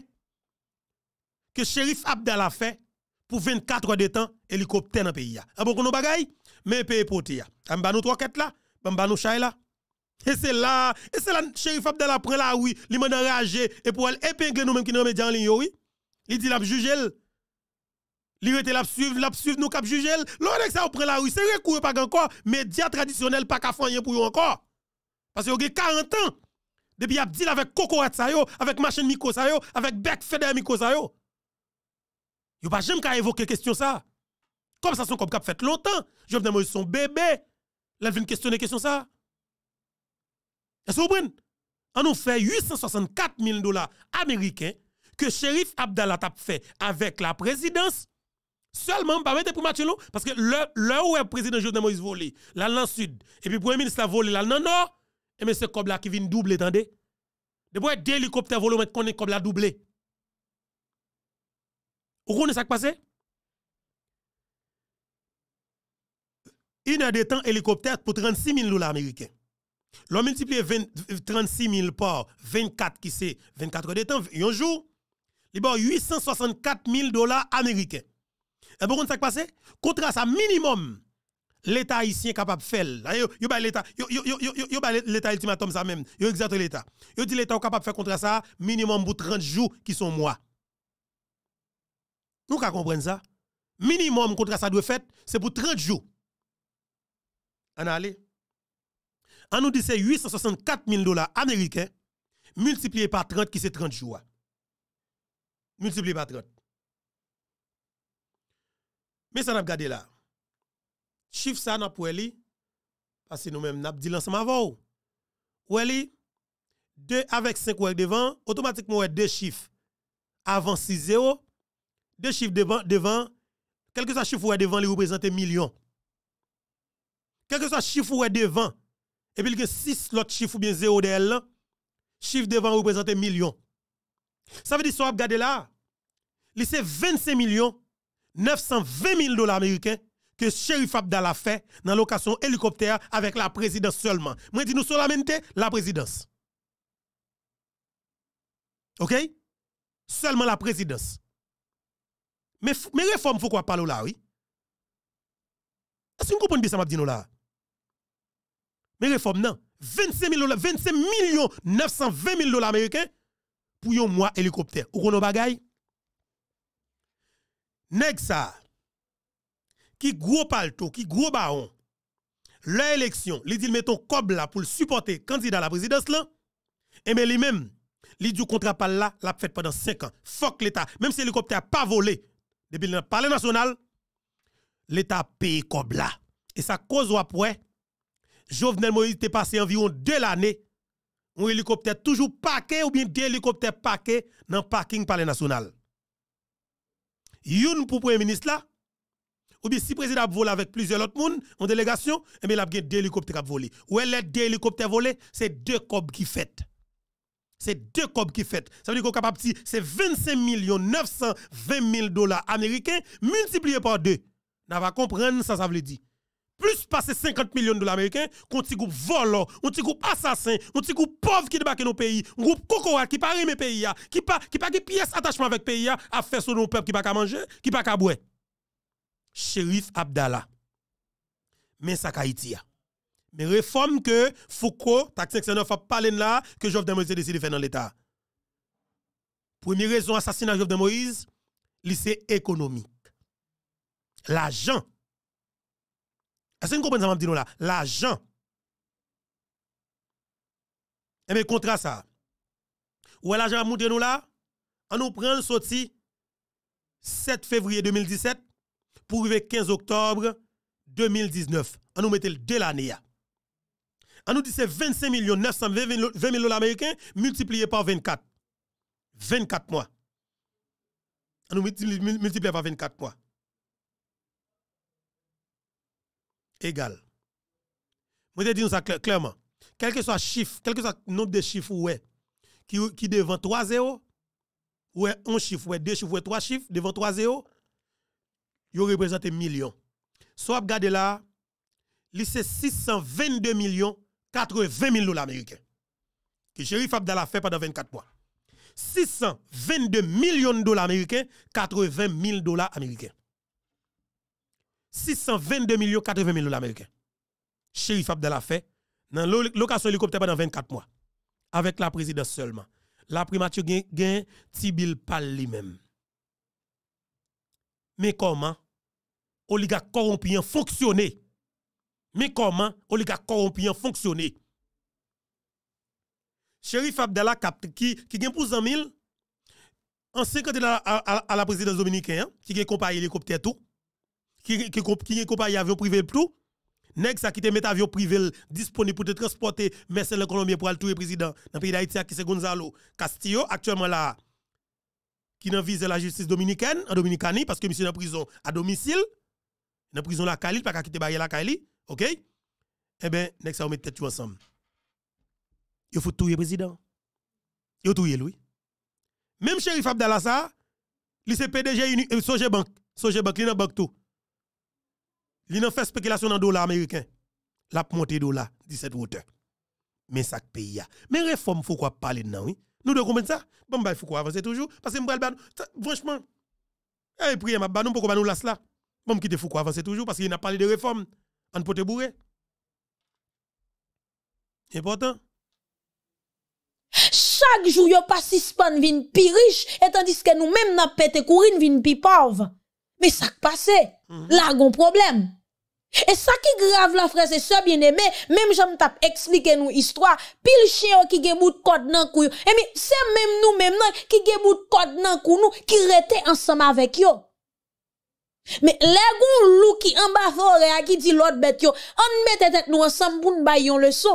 que Abdel Abdallah fait pour 24 heures de temps hélicoptère dans le pays. a ah bon, nous bagaille, mais pays a Amba ah, nos trois quêtes là, amba nous chats là. Et c'est là, et c'est là, Abdel Abdallah prend la oui, il m'a enragé, et pour elle épingler nous-mêmes qui nous en ligne, oui. Il dit la juger Li rete la suivre, la suivre nous cap juger. L'on ça prend la rue, c'est recours e pas encore, médias traditionnels pas qu'à faire pour encore. Parce que vous avez 40 ans depuis a dit avec Coco ça yo, avec machine miko ça yo, avec Beck feder miko ça yo. Yo pas jamais évoqué évoquer question ça. Comme ça son comme cap fait longtemps, Je viens moi son bébé. Là vu questionner question ça. Est-ce que vous comprenez On nous fait 864 000 dollars américains que shérif Abdallah a fait avec la présidence Seulement, pas mettre pour match parce que l'heure où le président Jovenel Moïse volé, la dans le sud, et puis le premier ministre a volé là dans le nord, et Monsieur Kobla qui vient doubler, attendez. a deux hélicoptères volés, on comme Kobla doublé. Vous connaissez ce qui passé? Une a de temps, hélicoptère pour 36 000 dollars américains. L'on multiplie 20, 36 000 par 24 qui c'est 24 de temps, un jour, il y a 864 000 dollars américains. Et eh, pour ça passe? Contrat ça minimum. L'État haïtien capable de faire. Yo bah, l'État, yo yo bah, l'État ultimatum ça même. Yo exacte l'État. Yo dit l'État capable de faire contrat ça minimum pour 30 jours qui sont mois. Nous ka comprendre ça? Minimum contrat ça doit faire, c'est pour 30 jours. En allez. En nous dit c'est 864 000 dollars américains multiplié par 30 qui c'est 30 jours. Multiplié par 30. Mais ça n'a pas gardé là. Chiffre ça n'a pas li, parce que nous-mêmes avons dit l'ensemble avant. Ou elle 2 avec 5 ou devant, automatiquement ou deux chiffres avant 6 0, deux chiffres devant, devant, quel que soit chiffre ou devant, il représente millions. Quel que soit chiffre ou devant, et puis il y a 6 l'autre chiffre ou bien 0 elle. chiffre devant représente millions. Ça veut dire, si vous gardé là, c'est 25 millions 920 000 dollars américains que Sheriff Abdallah fait dans location hélicoptère avec la présidence seulement. Moi, dis nous seulement la présidence. OK? Seulement la présidence. Mais, mais réforme, faut quoi parler là, oui? Est-ce que vous comprenez ça, m'a dit nous là? Mais réforme, non. 25, 25 millions 920 000 dollars américains pour un mois hélicoptère. Ou qu'on bagaille nèg ça qui gros palto, qui gros baron, l'élection, li dit mettons cob là pour supporter candidat à la présidence là. Et mais lui-même, li du contrat pas là, l'a fait pendant 5 ans. Fuck l'état, même si l'hélicoptère pas volé depuis le palais national, l'état paye cobla Et ça cause ou après Jovenel Moïse passé environ 2 l'année mon hélicoptère toujours paqué ou bien deux hélicoptères paqués dans le parking palais national. Youn pour premier ministre là, ou bien si le président vole avec plusieurs autres monde en délégation, et eh bien il a deux hélicoptères qui volé. Ou les deux hélicoptères volés, c'est deux cobs qui fêtent. C'est deux cobs qui fêtent. Ça veut dire qu'on capable c'est 25 920 000 dollars américains multiplié par deux. N'a pas comprendre ça, ça veut dire plus passer 50 millions de dollars américains qu'on petit groupe volant, un petit groupe assassin, un petit groupe pauvre qui débarque dans nos pays, un groupe cocoa qui pas mes pays, qui pas qui pas pièce attachement avec pays à faire sur nos peuples qui pas qu'à manger, qui pas qu'à boire. Chérif Abdallah. Mais ça Haïti Mais réforme que Foucault, taxe 59 a parlé là que Jovenel Moïse a décidé de faire dans l'état. Première raison assassinat Jovenel Moïse, c'est économique. L'argent est-ce que vous comprenez là? L'argent. Et eh bien, contrat ça. Ou l'argent a monté nous là? On nous prend le sorti 7 février 2017 pour arriver 15 octobre 2019. On nous met de l'année. On nous dit c'est 25 920 000 dollars américains multiplié par 24. 24 mois. On nous multiplié par 24 mois. égal. Moi, te dis ça clairement. Quel que soit chiffre, quel que soit nombre de chiffres, ouais, qui, qui devant 3 0, ou un chiffre, ou deux chiffres, ou trois chiffres, devant 3 0, il représente million. Soit regardez là, c'est 622 millions 80 000 dollars américains. Que Sheriff Abdallah fait pendant 24 mois. 622 millions de dollars américains, 80 000 dollars américains. 622 millions 80 millions dollars américains. Sheriff a fait dans location hélicoptère pendant 24 mois avec la présidence seulement. La primature gagne Tibil Pal lui-même. Mais comment oligarque corrompu fonctionné Mais comment oligarque corrompu fonctionné Chérif Abdallah qui qui gagne pour 100 000 en 50 à, à, à, la présidence dominicaine hein, qui gagne compagnie hélicoptère tout qui qui un avion privé tout nèg ça qui te met avion privé disponible pour te transporter le Colombien pour le président dans pays d'Haïti qui c'est Gonzalo Castillo actuellement là qui n'a visé la justice dominicaine en Dominicanie parce que monsieur en prison à domicile dans prison la Cali pas quitter barrière la Cali OK Eh ben nèg ça on met tête ensemble il faut tuer président il faut tuer lui même shérif Abdallah ça il c'est PDG euh, Soje Bank Soje Bank il dans banque tout Li nan fait spéculation dans dollar américain. La monté dollar 17 hauteur. Mais ça pays Mais réforme faut quoi parler dedans oui. Nous devons comprendre ça. Bon bah faut quoi avancer toujours parce que m'bral franchement eh prier m'a banou pourquoi nous lasse cela. Bon te faut quoi avancer toujours parce qu'il n'a parlé de réforme en pote bourré. Important. Chaque jour, yo pas suspend vin pi riche, et tandis que nous-mêmes n'a pété courir vin pi pauvre. Mais ça que passe, mm -hmm. là, problème. E sa ki grav la frese se biene me, mem jom tap explike nou istwa, pil che yo ki ge mout kod nan kou yo, e mi se mem nou mem nan ki ge mout kod nan kou nou, ki rete ansam avek yo. Me le goun lou ki amba fore a ki di lot bet yo, an me tetet nou ansam pou n bay yon leso.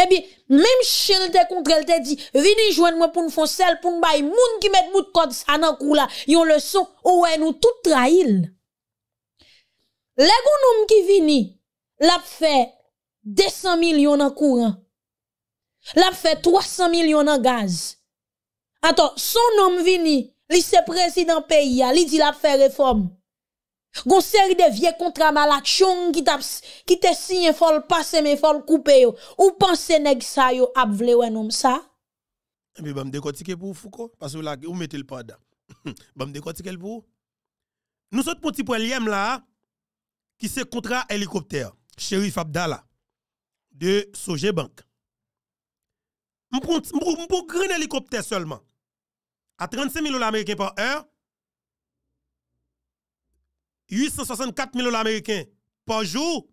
E bi, mem che lte kontre lte di, vini jwen mwen pou n fon sel pou n bay moun ki met mout kod sa nan kou la, yon leso ouwe nou tout trail. Lè goun noum ki vini, l ap fè 200 milyon an kouran. L ap fè 300 milyon an gaz. Atò, son noum vini, lise prezident peyi ya, lidi l ap fè reform. Goun seri de vie kontra malak chon, ki te sinye fol pase men fol koupe yo. Ou panse neg sa yo ap vle wè noum sa? E bi bèm dekoti ke pou fou ko? Pasou la, ou meti l poda. Bèm dekoti ke pou? Nou sot poti pou el yem la, ha? qui c'est contrat hélicoptère, shérif Abdallah, de Soje Bank. Pour un hélicoptère seulement, à 35 000 dollars américains par heure, 864 000 dollars américains par jour,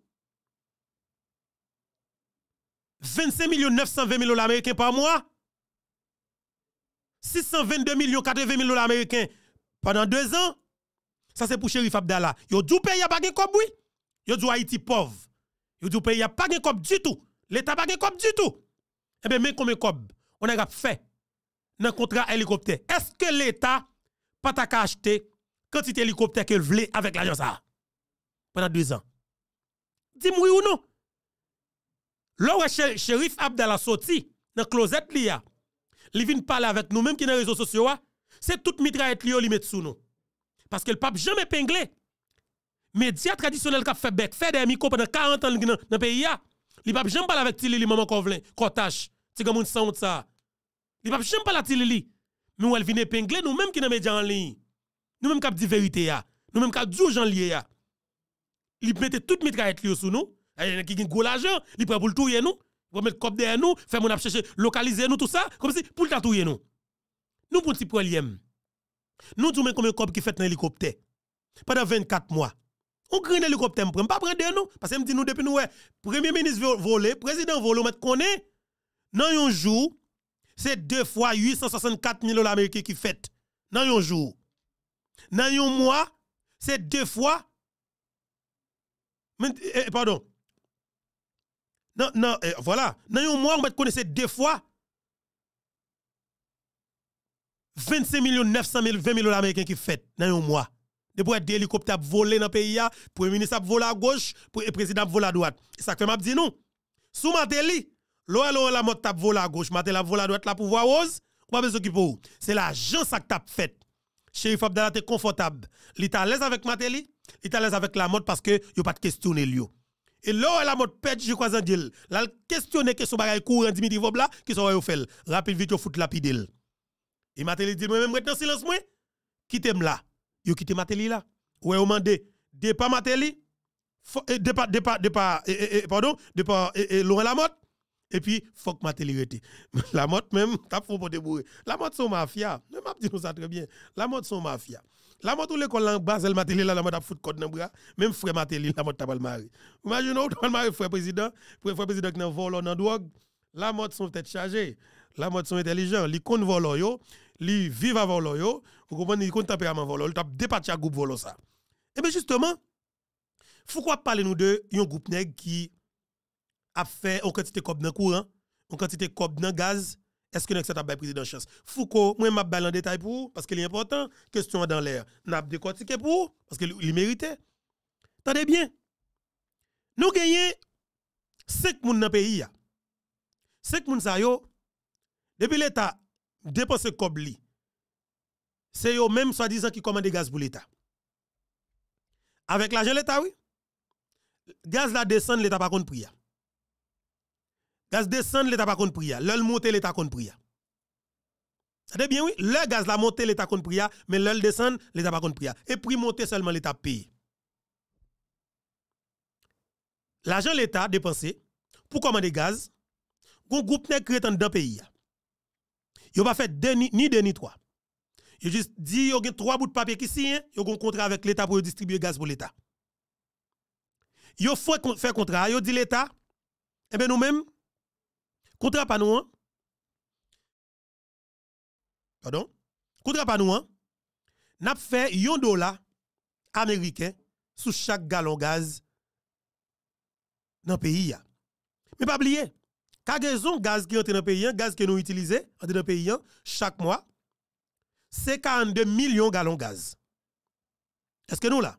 25 920 000 dollars américains par mois, 622 millions 80 000 dollars américains pendant deux ans. Ça, c'est pour Sheriff Abdallah. Yo, tout pays a pas de Yo du Haïti pauvre. Yo du pays a pas de du tout. L'État pas de du tout. Eh bien, mais combien cob on a fait dans contrat hélicoptère? Est-ce que l'État pas t'a acheté quantité hélicoptère qu'il voulait avec l'agence pendant deux ans? Dis-moi oui ou non? Lorsque shérif Abdallah sorti dans closet closette, il vient parler avec nous même qui dans les réseaux sociaux, ah, c'est toute mitraillette qui met sous nous. Parce que le pape jamais pinglé. Les médias traditionnels qui ont fait des micros pendant 40 ans dans le pays, ils ne peuvent jamais avec Tilili, maman Kovlin, Kotache, Tigamoun Sound, ça. Ils ne peuvent jamais parler avec Tilili. Nous, elle vient épingler nous-mêmes qui dans les médias en ligne. Nous-mêmes qui dit vérité, nous-mêmes qui dit aux gens liés. Ils mettent les mitraillette sur nous. Il eh, y a qui ont gros l'argent, ils prennent pour le touiller nous. Ils mettre cop derrière nous, faire mon chercher, localiser nous, tout ça, comme si pour le tatouer. nous. Nous, pour petit problème. Nous, disons combien de cop qui fait dans l'hélicoptère pendant 24 mois. On grand l'hélicoptère, on ne pas prendre nous. Parce que me dit nous, depuis nous, ouais, premier ministre volé, président volé, on connaît. Dans un jour, c'est deux fois 864 000 dollars américains qui fait. Dans un jour. Dans un mois, c'est deux fois. Eh, eh, pardon. Non, non, eh, voilà. Dans un mois, on va c'est deux fois 25 900 000, 20 000 dollars américains qui fait dans un mois. De pour être hélicoptère volé dans le pays, pour le ministre volé à gauche, pour le président volé à droite. Ça fait m'a dit non. Sous Mateli, l'OLO la mode tape volé à gauche, Mateli la volé à droite, la pouvoir rose, ou pas besoin pour? C'est l'agence qui tape fait. Chérif Abdallah est confortable. Il est à l'aise avec Mateli, il est à l'aise avec la mode parce que il pas de questionner lui. Et là, la mode pète, je crois en deal. Là, questionner que son bagage courant Dimitri Vobla, qui sont au fait. Rapide, vite, au la lapide. Et Mateli dit, moi-même, maintenant, silence, moi, quittez-moi là yo quitté Matéli là. Ouais, on mandé départ Matéli, eh, départ départ départ eh, eh, pardon, départ Laurent Lamotte et puis faut que Matéli rete. Lamotte même t'a font pour La Lamotte sont mafia. Même m'a dit nous ça très bien. La Lamotte sont mafia. Lamotte ou l'école en elle, Matéli là, la Lamotte a foutu code dans bras, même frère Matéli Lamotte a pas le mari. Imaginez ou le mari frère président, frère président qui dans le dans drogue. Lamotte sont peut-être Lamotte son sont intelligents, les vole yo li vive avant yo, vous comprenez, il compte tempérament volo, il tape départi à groupe volo sa. Et eh bien justement, pourquoi parler nous de yon groupe qui a fait une quantité de dans courant, en quantité de dans gaz, est-ce que nous avons le président chance Foucault, moi, je vais en détail pour parce que c'est important. Question dans l'air. Nous avons décortiqué pour parce que il méritait. Tendez bien. Nous gagnons 5 personnes dans le pays. 5 personnes, depuis l'État dépenser Kobli, c'est eux même soi-disant qui commandent gaz pour l'État. Avec l'agent l'État, oui. Gaz la descend, l'État pas compte prière. Gaz descend, l'État pas compte prière. L'El monte, l'État compte prière. Ça bien, oui. Le gaz la monte, l'État compte prière. Mais l'El descend, l'État pas compte prière. Et prix monte seulement, l'État paye. L'argent l'État dépense, pour commander gaz, un groupe ne créé dans le pays. Ils n'ont pas fait ni deux ni trois. Ils juste dit qu'ils avez trois bouts de papier qui signe, ils ont un contrat avec l'État pour distribuer gaz pour l'État. Ils ont fait contrat, ils ont dit l'État, eh bien nous-mêmes, contrat pas nous, hein? pardon, contrat pas nous, hein? n'a fait 1 dollar américain sur chaque gallon gaz dans le pays. Mais pas oublier, Cargaison gaz qui rentre dans le pays, hein, gaz que nous utilisons dans pays hein, chaque mois, c'est 42 millions de gallons de gaz. Est-ce que nous là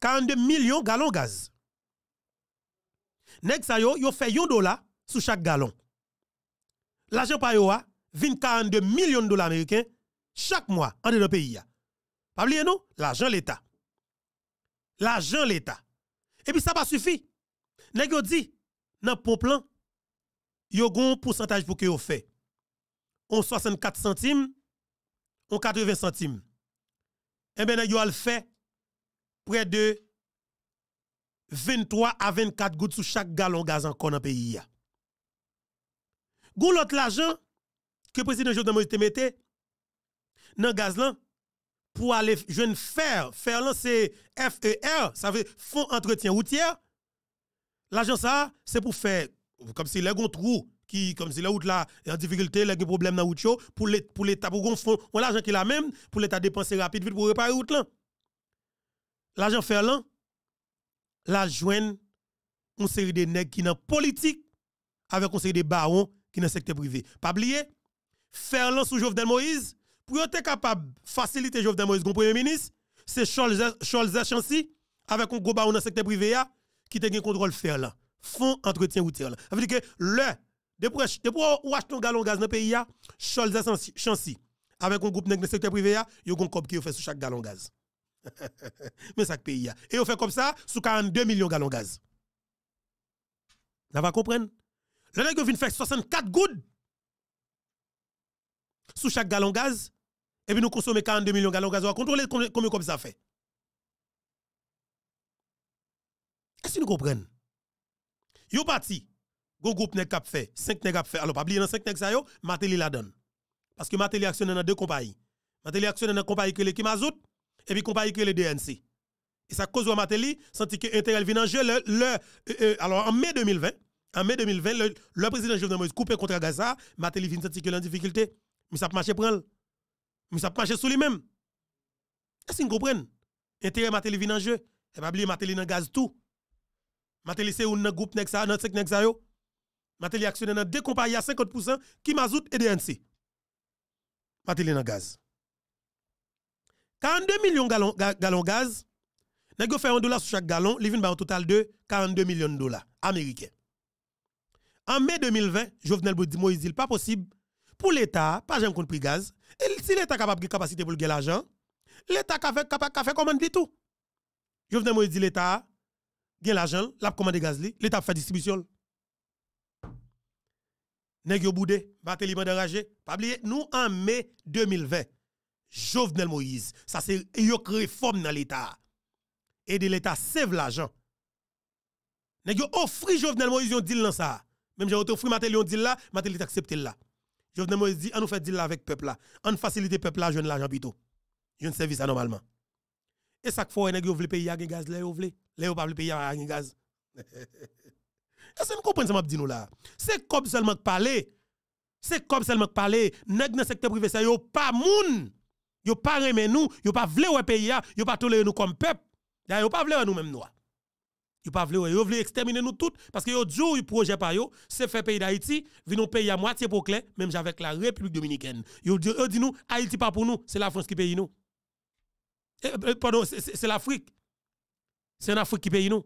42 millions de gallons de gaz. Nèg sa yo, yo fait 1 dollar sur chaque gallon. L'argent pa yo hein, a 42 millions de dollars américains chaque mois en dans pays. Pas oublier non, l'argent l'État. L'argent l'État. Et puis ça pas suffit. Nèg yo dit, nan le plan, Yon gon pourcentage pour que yo fait. On 64 centimes, on 80 centimes. Et eh bien, yo al fait près de 23 à 24 gouttes sur chaque gallon gaz en dans le pays. l'autre l'argent que le président Jovenel Moïse te mette dans gaz pour aller jeune faire, faire là c'est FER, ça veut fond entretien routier. L'argent ça, c'est pour faire comme si les trou qui comme si la route là en difficulté les problème dans route pour pour l'état pour gonfler on l'argent qui la même pour l'état dépenser rapide vite pour réparer route là l'argent fait là la joigne une série de nègres qui dans politique avec une série de barons qui dans secteur privé pas oublier faire là sous Jovenel Moïse pour être capable faciliter Jovenel Moïse comme premier ministre c'est Charles Charles Chancy avec un gros baron dans secteur privé qui te un contrôle Ferland font entretien routier. Ça veut dire que le, depuis ou acheter un gallon de gaz dans le pays, Scholz Chancy, avec un groupe dans le secteur privé, il y a un cop qui fait sur chaque gallon gaz. Mais ça pays. Et on fait comme ça, sous 42 millions de gallons de gaz. Vous comprenez comprendre? Le nègre vient faire 64 gouttes sous chaque gallon gaz, et puis nous consommons 42 millions de gallons de gaz. On va contrôler combien, comme ça fait. Est-ce que nous Yo parti. Go groupe nèg k'ap fait, 5 nèg k'ap fait. Alors pas oublier dans 5 nèg ça yo, Matéli la donne. Parce que Matéli actionne dans deux compagnies. Matéli actionne dans compagnie que le Kimazout et puis compagnie que le DNC. Et ça cause Matéli senti que intérêt vient en jeu euh, euh, alors en mai 2020, en mai 2020 le, président Jovenel Moïse coupé contre Gaza, Matéli vient senti que en difficulté, mais ça pas prendre. Mais ça marcher sous lui-même. Est-ce que vous comprenez Intérêt Matéli vient en jeu. Et pas oublier Matéli dans gaz tout. Matéli c'est un groupe nek ça, dans 5 nek ça yo. Matéli actionné dans deux compagnies à 50% qui mazout et DNC. Matéli dans gaz. 42 millions gallons gallon gaz. Nèg fait 1 dollar sur chaque gallon, li vinn ba un total de 42 millions de dollars américains. En mai 2020, Jovenel Moïse dit pas possible pour l'État, pas j'aime contre prix gaz. Et si l'État capable de capacité pour gagner l'argent, l'État capable de comment dit tout. Jovenel Moïse dit l'État gen l'argent, l'a commandé gaz li, l'État fait distribution. Nèg yo boudé, Barthélémy dérangé. pas oublier nous en mai 2020. Jovenel Moïse, ça c'est yo réforme dans l'État. Et de l'État sève l'argent. Nèg yo offri Jovenel Moïse yon deal dans ça. Même j'ai offri Matéli yon deal là, Matéli accepté là. Jovenel Moïse dit on nous fait deal là avec peuple là, on facilite peuple là jeune l'argent plutôt. Jeune service anormalement. Et ça qu'il faut nèg yo vle payer gaz là yo vle. Léo pas le payer à un gaz. Est-ce que vous comprenez ce que je dis nous là? C'est comme seulement que parler. C'est comme seulement que parler. Nèg dans le secteur privé, ça yo pas moun. Yo pas remet nous, yo pas vle ou pays ya, pas tolérer nous comme peuple. Yo pas vle nous même nous. a pas vle yo vle exterminer nous toutes parce que yo djou yo projet pa yo, c'est fait pays d'Haïti, vin nous pays à moitié pour clé. même avec la République dominicaine. Yo dit nous Haïti pas pour nous, c'est la France qui paye nous. Eh, eh, pardon, c'est l'Afrique c'est l'Afrique qui paye nous.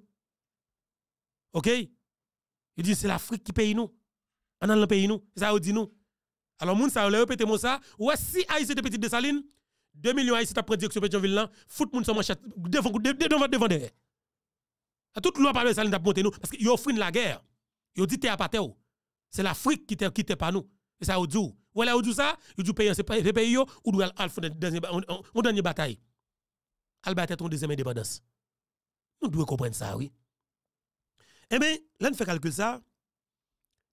OK Il dit c'est l'Afrique qui paye nous. On a le pays nous. Ça dit nous. Alors moun ça le répéter moi ça. Ouais si Haïti de petite Dessaline, 2 millions Haïti t'a pris direction Pétionville là, fout moun sa manchette devant devant devant derrière. À toute loi par Dessaline t'a monté nous parce que yo offrent la guerre. Yo dit t'es à patte oh. C'est l'Afrique qui t'est qui t'est pas nous. Et ça dit ou là dit ça, il dit payer c'est pays ou doit al faire dernier bataille. Al bataille ton deuxième indépendance. Nous devons comprendre ça, oui. Eh bien, là, on fait calcul ça.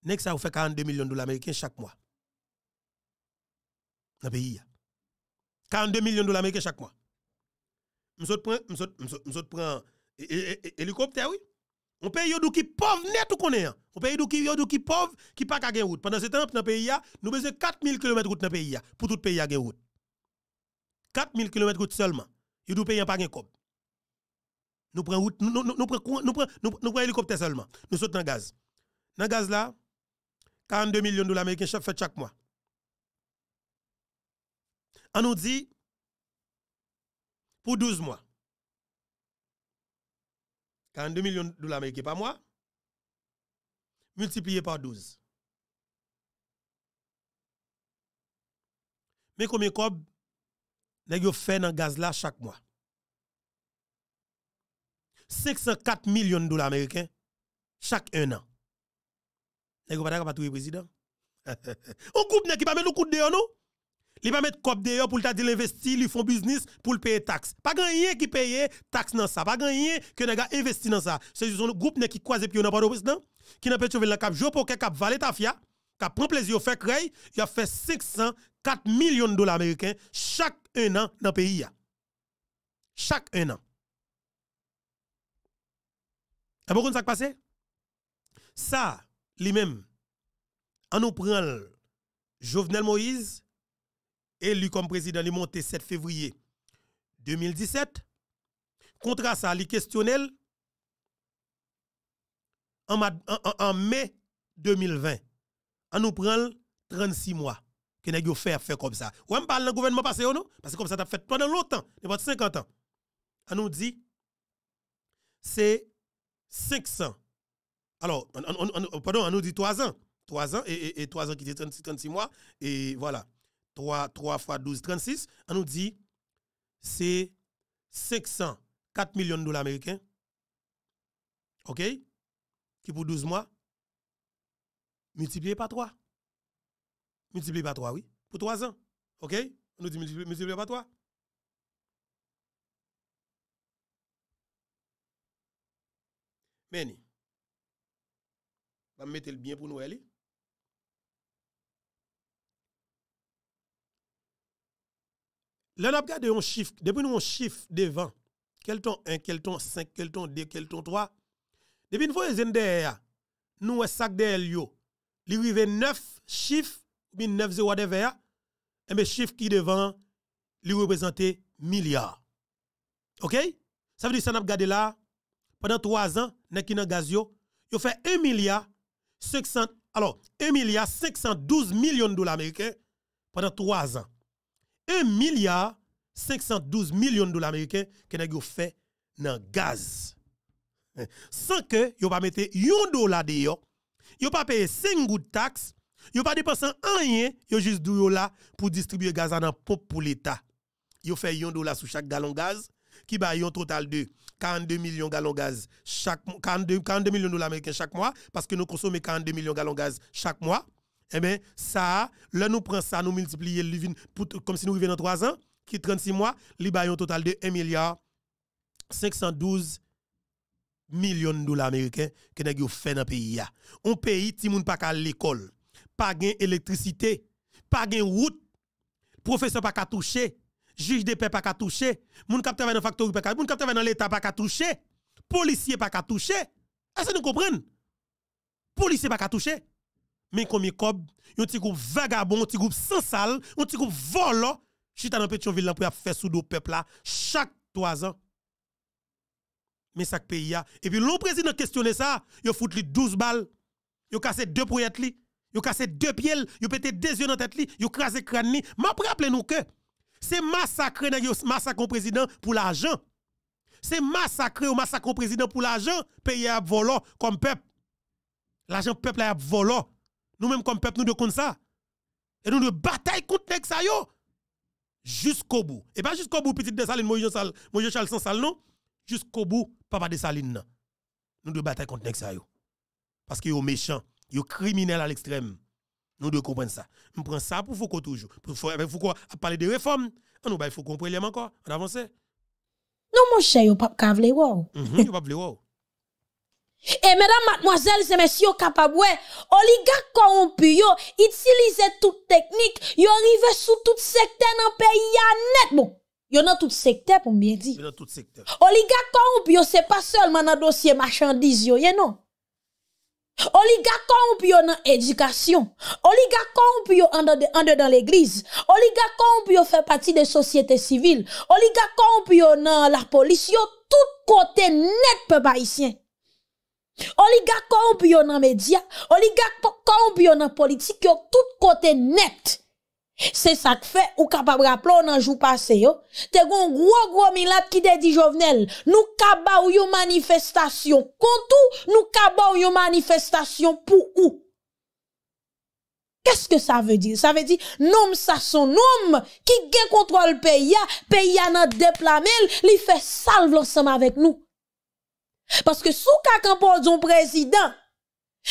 Next, ça fait 42 millions de dollars américains chaque mois. Dans le pays. 42 hein. millions de dollars américains chaque mois. Nous prenons hélicoptère, oui. On paye d'où qui pauvre net ou connaît. On hein. paye d'où qui qui pauvre qui pas qu'à route. Pendant ce temps dans le pays nous besoin 4000 km route dans le pays pour tout pays à route. 4000 km route seulement. Il doit payer pas gain route. Nous prenons un hélicoptère seulement. Nous sautons dans le gaz. Dans le gaz là, 42 millions de dollars américains chaque mois. On nous dit, pour 12 mois, 42 millions de dollars américains par mois, multiplié par 12. Mais combien de cob, fait dans le gaz là chaque mois? 504 millions de dollars américains chaque un an. Les pas le président. On coupe qui pas mettre coup de dehors non Ils pas mettre cop dehors pour t'a dire l'investir, ils font business pour le payer taxes. Pas gagné qui paye taxes dans ça, pas gagné que gars investi dans ça. C'est sont un groupe qui croise puis on n'a pas de président qui n'a pas trouvé la cap jour pour cap valet qui cap prend plaisir fait créer, il a fait 504 millions de dollars américains chaque un an dans le pays. Chaque un an. Et eh, pourquoi ça passé Ça, lui-même, en nous prend Jovenel Moïse, élu comme président, il monté 7 février 2017. Contre ça, il questionnel en, mai 2020. En nous prend 36 mois. Que nous fait faire comme ça. Ou on parle le gouvernement passé ou non? Parce que comme ça, tu fait pendant longtemps, il n'importe 50 ans. On nous dit, c'est 500. Alors, pardon, on nous dit 3 ans. 3 ans et, 3 ans qui dit 36, mois. Et voilà. 3, 3 fois 12, 36. On nous dit, c'est 504 millions de dollars américains. OK? Qui pour 12 mois? Multiplié par 3. Multiplié par 3, oui. Pour 3 ans. OK? On nous dit multiplié par 3. Mais va mettre le bien pour nous Le Là, nous avons un chiffre, depuis nous un chiffre devant, quel ton 1, quel ton 5, quel ton 2, quel ton 3. Depuis nous un derrière, nous un sac derrière, il y 9 chiffres, ou bien 9 zéro derrière, et le chiffre qui devant, il représente milliards. OK? Ça veut dire que ça n'a pas regardé là, pendant trois ans, dans qui yo, fait 1 milliard 500 alors 1 milliard 512 millions de dollars américains pendant trois ans. 1 milliard 512 millions de dollars américains que ont fait dans gaz. Sans que yo pas mette 1 dollar de yo, yo pas payer 5 gouttes de taxes, yo pas dépensé rien, yo juste dou là pour distribuer gaz dans pompe pour l'état. Yo fait 1 dollar sur chaque gallon gaz qui ba un total de 42 millions de gallons gaz chaque millions de dollars américains chaque mois, parce que nous consommons 42 millions de gallons gaz chaque mois, eh bien, ça, là, nous prenons ça, nous multiplions, comme si nous vivions dans 3 ans, qui 36 mois, nous avons un total de 1 milliard 512 millions de dollars américains que nous fait dans le pays. Un pays qui n'a pas à l'école, pas d'électricité, pas de route, professeur pas qu'à toucher juge de paix pas qu'à toucher, moun qui travaille dans factory pas qu'à, moun qui travaille dans l'état pas qu'à toucher, policier pas qu'à toucher. Est-ce que nous comprenons Policier pas qu'à toucher. Mais y a un petit groupe vagabond, un petit groupe sans salle, un petit groupe volant, chita dans Pétionville là pour faire sous le peuple là chaque trois ans. Mais ça pays a et puis le président questionné ça, il a foutu 12 balles. Il a cassé deux pouillettes li, a cassé deux pieds, il a pété deux yeux dans tête li, il crasé crâne li. Mais rappelez-nous que c'est massacrer massacre au président pour l'argent. C'est massacré au massacre au président pour l'argent. Pays à volant comme peuple. L'argent peuple a volant. nous même comme peuple, nous devons contre ça. Et nous de bataille contre ça jusqu'au bout. Et pas jusqu'au bout, petite Dessaline, Moïse Charles, Charles sans non. Jusqu'au bout, papa Dessaline. Nous de bataille contre ça Parce que sont méchant, ils criminel à l'extrême. Nous devons comprendre ça. Nous prenons ça pour Foucault toujours. Pour Foucault, à parler de réforme, ah, nous bah, faut comprendre prenne encore, on avance. Non, mon cher, vous pas mhm, pas vle wow. Vous pas vle wow. Et mesdames, mademoiselles et messieurs, capables, oligarques corrompus, utilisent utilisaient toute technique, ils arrivent sous toute secteur dans le pays, net. Bon, yo dans toute secteur, pour bien dire. Dans toute secteur. Oligarques corrompus, c'est pas seulement dans le dossier marchandise, yo, non. O li ga konp yo nan edikasyon, o li ga konp yo ande dan l'eglize, o li ga konp yo fe pati de sosyete sivil, o li ga konp yo nan la polis, yo tout kote net pe bayisyen. O li ga konp yo nan media, o li ga konp yo nan politik, yo tout kote net. Se sa k fe, ou ka pa braplo nan jou pase yo, te gon gwo gwo milat ki de di jovenel, nou ka ba ou yo manifestasyon. Kontou, nou ka ba ou yo manifestasyon pou ou. Kè s ke sa ve di? Sa ve di, nom sa son nom, ki gen kontrol pe ya, pe ya nan dep la mel, li fe salve lor seman avèk nou. Paske sou kak anpon zon prezidant,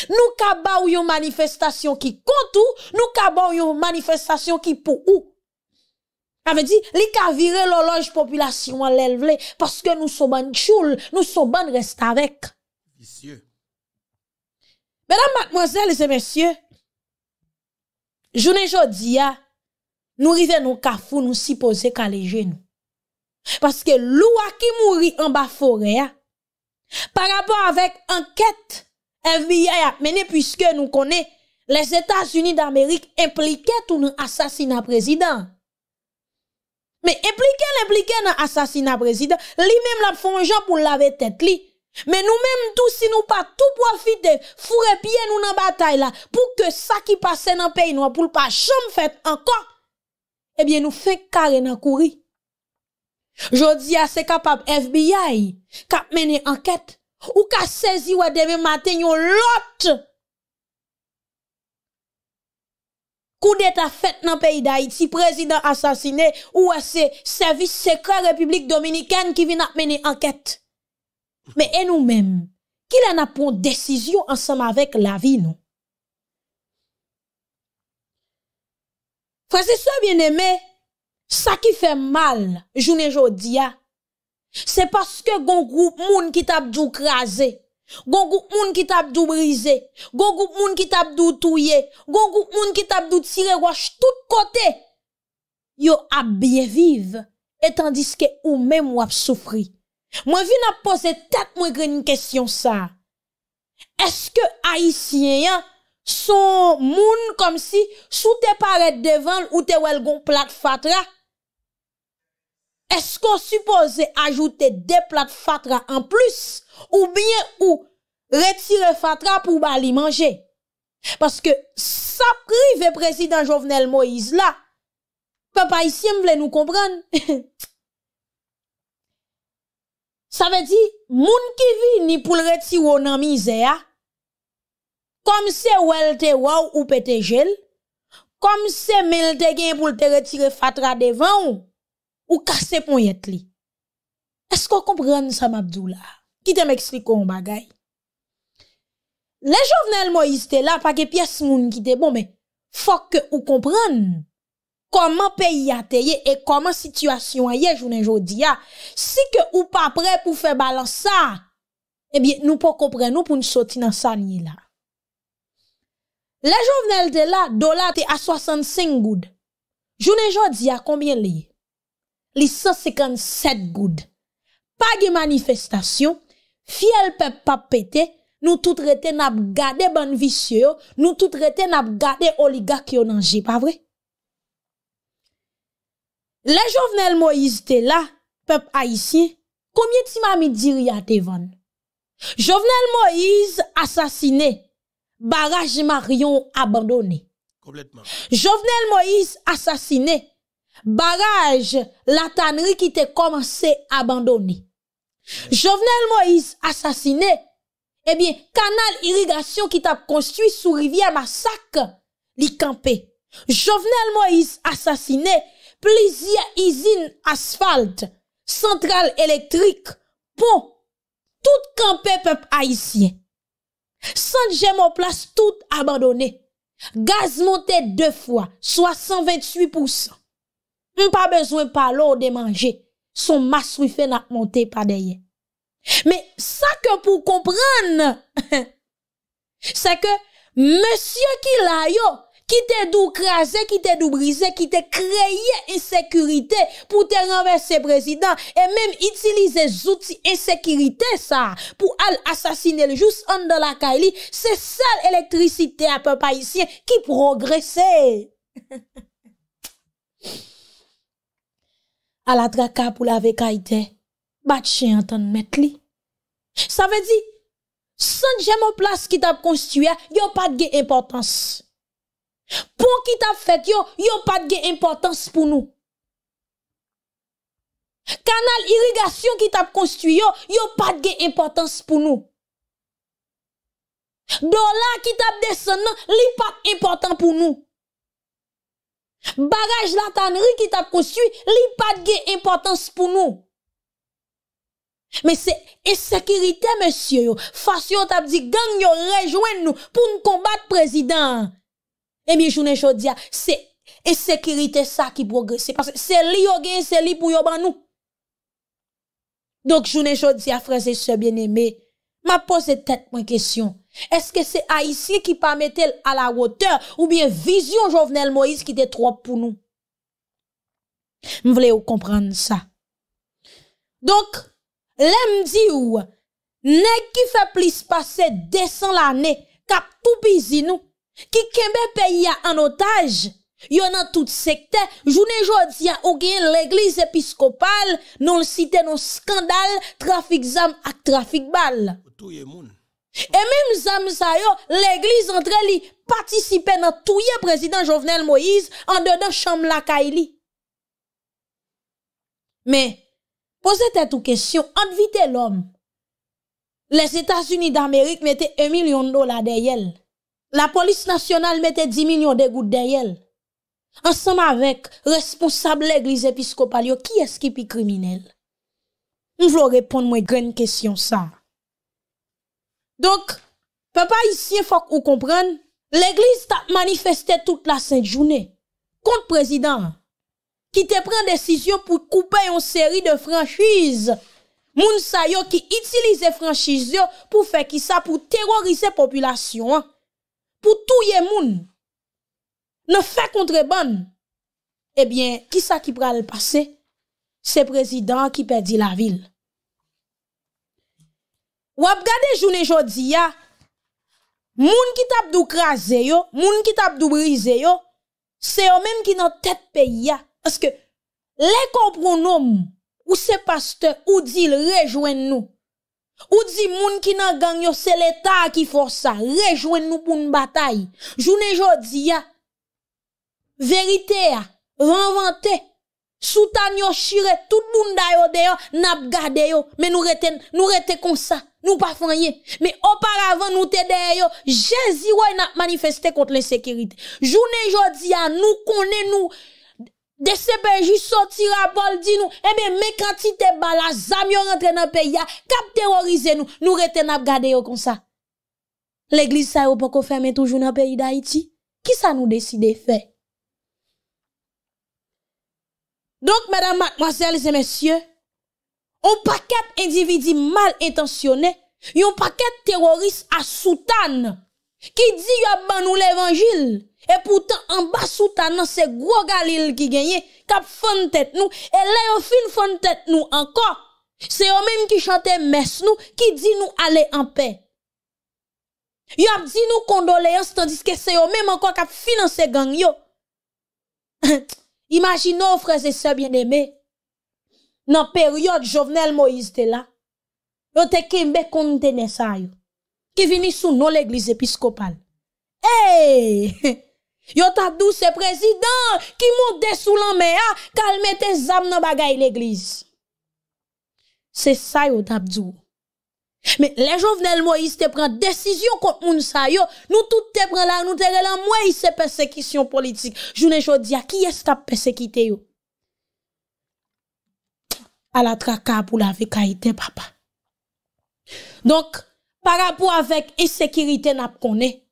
Nou ka ba ou yo manifestasyon ki kont ou, nou ka ba ou yo manifestasyon ki pou ou. A ve di, li ka vire loloj populasyon an levle, paske nou sou ban choul, nou sou ban resta vek. Madame, mademoiselle, zemensye, jounen jodi ya, nou rive nou ka foun, nou sipose ka lejè nou. Paske lou a ki mouri an ba fore ya, pa rapon avek an ket, FBI ap mene pwiske nou kone, les Etats-Unis d'Amerik implike tout nou asasina prezident. Me implike l'implike nou asasina prezident, li mem la pou foun jan pou lave tet li. Me nou mem tou si nou pa tou pofite, fure pye nou nan batay la, pou ke sa ki pase nan pey nou ap pou l'pa chanm fet anko. Ebyen eh nou fe kare nan kouri. Jodi ya se kapap FBI, kap mene anket. Ou ka sezi wademe maten yon lot Kou deta fet nan peyi da iti Prezident asansine Ou wase servis sekre republik dominiken Ki vina meni anket Me enou men Ki lana pon desisyon ansam avek la vi nou Fase sou bien eme Sa ki fe mal Jounen jodi ya Se paske goun goun moun ki tabdou kraze, goun goun moun ki tabdou brize, goun goun moun ki tabdou touye, goun goun moun ki tabdou tire wache tout kote, yo ap bie vive etan diske ou mèm wap soufri. Mwen vin ap pose tet mwen gen yon kesyon sa. Eske ayisyen yon son moun kom si sou te paret devan ou te wel goun plak fatra? Esko supose ajoute de plat fatra an plus ou bien ou retire fatra pou bali manje? Paske sa prive prezident Jovenel Moïse la, pa pa isyem vle nou kompran. Sa ve di, moun ki vi ni pou l reti wou nan mize ya, kom se wel te wou ou pete jel, kom se mel te gen pou l te retire fatra devan ou, Ou kase pou yet li? Esko komprene sa mabdou la? Kitem eksli kon bagay. Le jovenel mo yiste la, pa ke piye simoun ki te bon, me fok ke ou komprene koman peyi ate ye e koman situasyon a ye jounen jodi ya. Si ke ou pa pre pou fe balansa, ebyen nou pou komprene nou pou nou soti nan sanye la. Le jovenel de la, dola te a 65 goud. Jounen jodi ya, konbyen liye? li 157 goud pa ge manifestasyon fiyel pep pa pete nou tout rete nap gade ban visye yo nou tout rete nap gade oliga ki yo nan je pa vre? le jovenel Moïse te la pep a yisi komye ti mami diri a te van? jovenel Moïse asasine baraj marion abandone jovenel Moïse asasine barrage la tannerie qui était commencé abandonner. Jovenel Moïse assassiné, eh bien, canal irrigation qui t'a construit sous rivière Massacre, li campé. Jovenel Moïse assassiné, plusieurs usines asphalte, centrale électrique, pont, tout campé peuple haïtien. saint en place tout abandonné. Gaz monté deux fois, soit 128% pas besoin par l'eau de manger. Son masque fait n'a monté pas derrière. Mais ça que pour comprendre, c'est que monsieur qui l'a qui te dou qui te dou qui créé insécurité pour te renverser président et même utiliser les outils insécurité ça pour assassiner le juste en dans la caille, c'est seule électricité à peu près ici qui progressait. aladra ka pou lave ka ide, bat che yon ton met li. Sa ve di, san djemo plas ki tap konstuya, yo pat ge importans. Pon ki tap fet yo, yo pat ge importans pou nou. Kanal irrigasyon ki tap konstuya, yo pat ge importans pou nou. Dola ki tap desen nan, li pat importans pou nou. Bagaj la tanri ki tap konsu, li pat gen importans pou nou Men se esekirite monsiyo yo, fasyon tap di gang yo rejoen nou pou nou kombat prezident Emi jounen jodia, se esekirite sa ki progresi, se li yo gen, se li pou yo ban nou Dok jounen jodia, franse se bien eme, ma pose tet mwen kesyon Eske se a isye ki pa metel a la wote Ou bien vizyon jovenel Moïse ki de trope pou nou M vle ou komprende sa Donk, lem di ou Nè ki fe plis pase desan la ne Kap tou pizi nou Ki kembe pe ya anotaj Yo nan tout sekte Jounen jodi ya ou gen l'eglise episkopal Non siten nou skandal Trafik zam ak trafik bal O tou ye moun E menm zanm zayon, l'Eglise antre li patisipe nan touye prezident Jovenel Moïse an dedan chanm laka ili. Men, pose te tou kesyon, anvite l'om. Les Etats-Unis d'Amerik mette 1 milyon dola deyel. La polis nasyonal mette 10 milyon de gout deyel. Ansem avèk, responsable l'Eglise Episkopalio, ki eski pi kriminel? Nou vlo repon mwen gren kesyon san. Donc, papa ici, il faut qu'on comprenne, l'église t'a manifesté toute la sainte journée contre président qui te prend décision pour couper une série de franchises. Moun sa yo qui utilise les pour faire qui ça pour terroriser population, hein. pour tout moun. Ne fait contrebande. Eh bien, qui ça qui le passé C'est président qui perdit la ville. Wap gade joun e jodi ya, moun ki tap du kraze yo, moun ki tap du brize yo, se yo menm ki nan tet pe ya. Aske, le komproun om, ou se paste, ou di rejwen nou. Ou di moun ki nan ganyo, se le ta ki fosa, rejwen nou pou n batay. Joun e jodi ya, verite ya, renvante, soutan yo shire, tout moun dayo deyo, nap gade yo, men nou reten, nou reten konsa. nous pas rien. Mais auparavant, nous t'aider, Jésus, ouais, n'a manifesté contre l'insécurité. Journée, jodi, à nous connaît, nous, des CPJ sortir à bol, dit nous, eh bien, mais quantité bala, zam rentre dans le pays, cap terroriser nous, nous retenons garder comme ça. L'église, ça, yon pas fermer toujours dans le pays d'Haïti. Qui ça nous décide de faire? Donc, mesdames, mademoiselles et messieurs, on paquet individus mal intentionné, un paquet terroriste à soutane qui dit a ben nous l'évangile et pourtant en bas soutane c'est gros galil qui gagne cap tête nous et là au fin de tête nous encore. C'est eux-mêmes qui chantaient messe nous qui dit nous aller en paix. Il a dit nous condoléances tandis que c'est eux-mêmes encore qui financé gang yo. Imaginons frères et sœurs bien-aimés nan peryode Jovenel Moïse te la, yo te kimbe kontene sa yo, ki vini sou nou l'Eglise Episkopal. Hey! Yo tabdou se prezident, ki moun desou lan me a, kalme te zam nan bagay l'Eglise. Se sa yo tabdou. Me, le Jovenel Moïse te pren, desisyon kont moun sa yo, nou tout te pren la, nou te ren la, mwen se persekisyon politik. Jounen Jodia, ki es ta persekite yo? la traka pour la vie papa. Donc, par rapport avec insécurité, n'a connait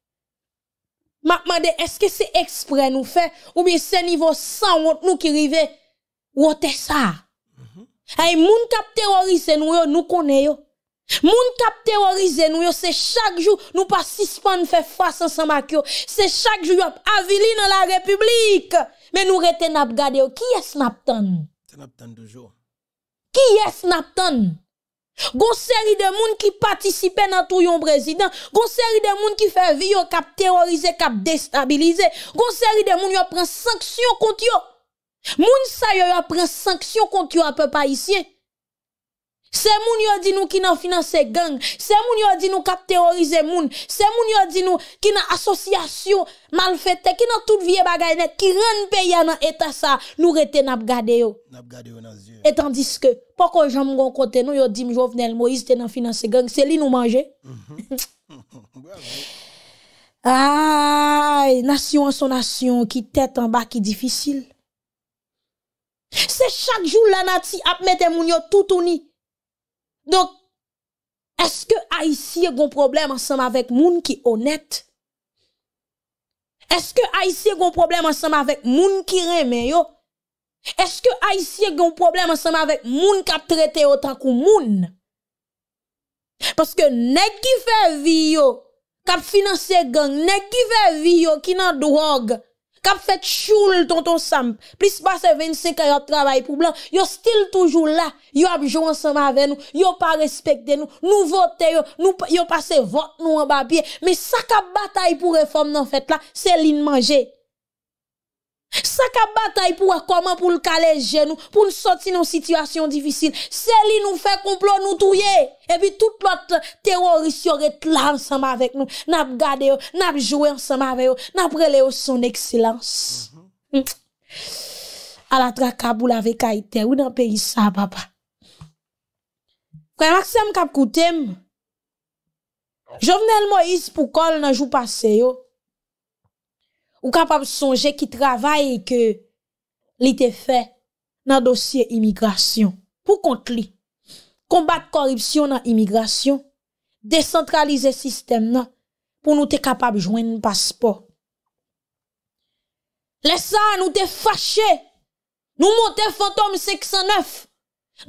M'a demandé, est-ce que c'est exprès nous fait, ou bien c'est niveau 100 nous qui rivé ou ça? Mm-hmm. Ay, moun kap terrorise nous yo, nou Moun kap terrorise nous yo, chaque jour nous nou pa faire face face ansan mak yo. Se chaque jou avili la République mais nous reten ap gade qui est es nous n'a toujours qui est Snapton? Gon série de moun qui participait dans tout yon président, gon série de moun qui fait vie yon cap terrorisé, cap déstabilisé. gon série de moun prennent des sanctions contre yon. Moun sa yon prennent des sanction contre yon à peu pas ici. C'est moun yo di nou qui nan finance gang, C'est moun yo di nou kap terorize moun, C'est moun yo di nou ki nan association malfete, qui nan tout vie bagay net, ki ren le nan état sa, nou rete nap gade yo. Nap gade yo nan zye. que diske, poko mgon kote nou yo di Moïse te nan finance gang, C'est li nou manje. Mm-hmm. nation en son nation, qui tête en bas qui difficile. C'est chaque jour la nati ap mette moun yo uni. Donk, eske a yisiye goun problem ansama vek moun ki onet? Eske a yisiye goun problem ansama vek moun ki reme yo? Eske a yisiye goun problem ansama vek moun kap trete otakou moun? Paske nek ki fe vi yo kap finanse gang, nek ki fe vi yo ki nan drog, Kap fait choule tonton Sam. Plus passé 25 ans de travail pour blanc. Yo still toujours là. Yo a ensemble avec nous. Yo pas respecté nous. Nous voter yo. Nous, yo passé vote nous en pied Mais ça cap bataille pour réforme en fait là, c'est l'in manger. Sa ka batay pou a koman pou l kaleje nou, pou l soti nou situasyon difisil. Se li nou fe komplo nou touye, e bi tout lot teroris yore tla ansama vek nou. Nap gade yo, nap jowe ansama vek yo, nap rele yo son eksilans. Mhm. Mm. A la tra kabou la vek a ite, ou nan pe yisa baba. Kwen makse m kap koute m, jo vnen l mo yis pou kol nan jou pase yo. Ou kapab sonje ki travaye ke li te fe nan dosye imigrasyon. Pou kont li? Kombat koripsyon nan imigrasyon. Descentralize sistem nan pou nou te kapab jwen paspo. Lesa nou te fache. Nou monte fantom 609.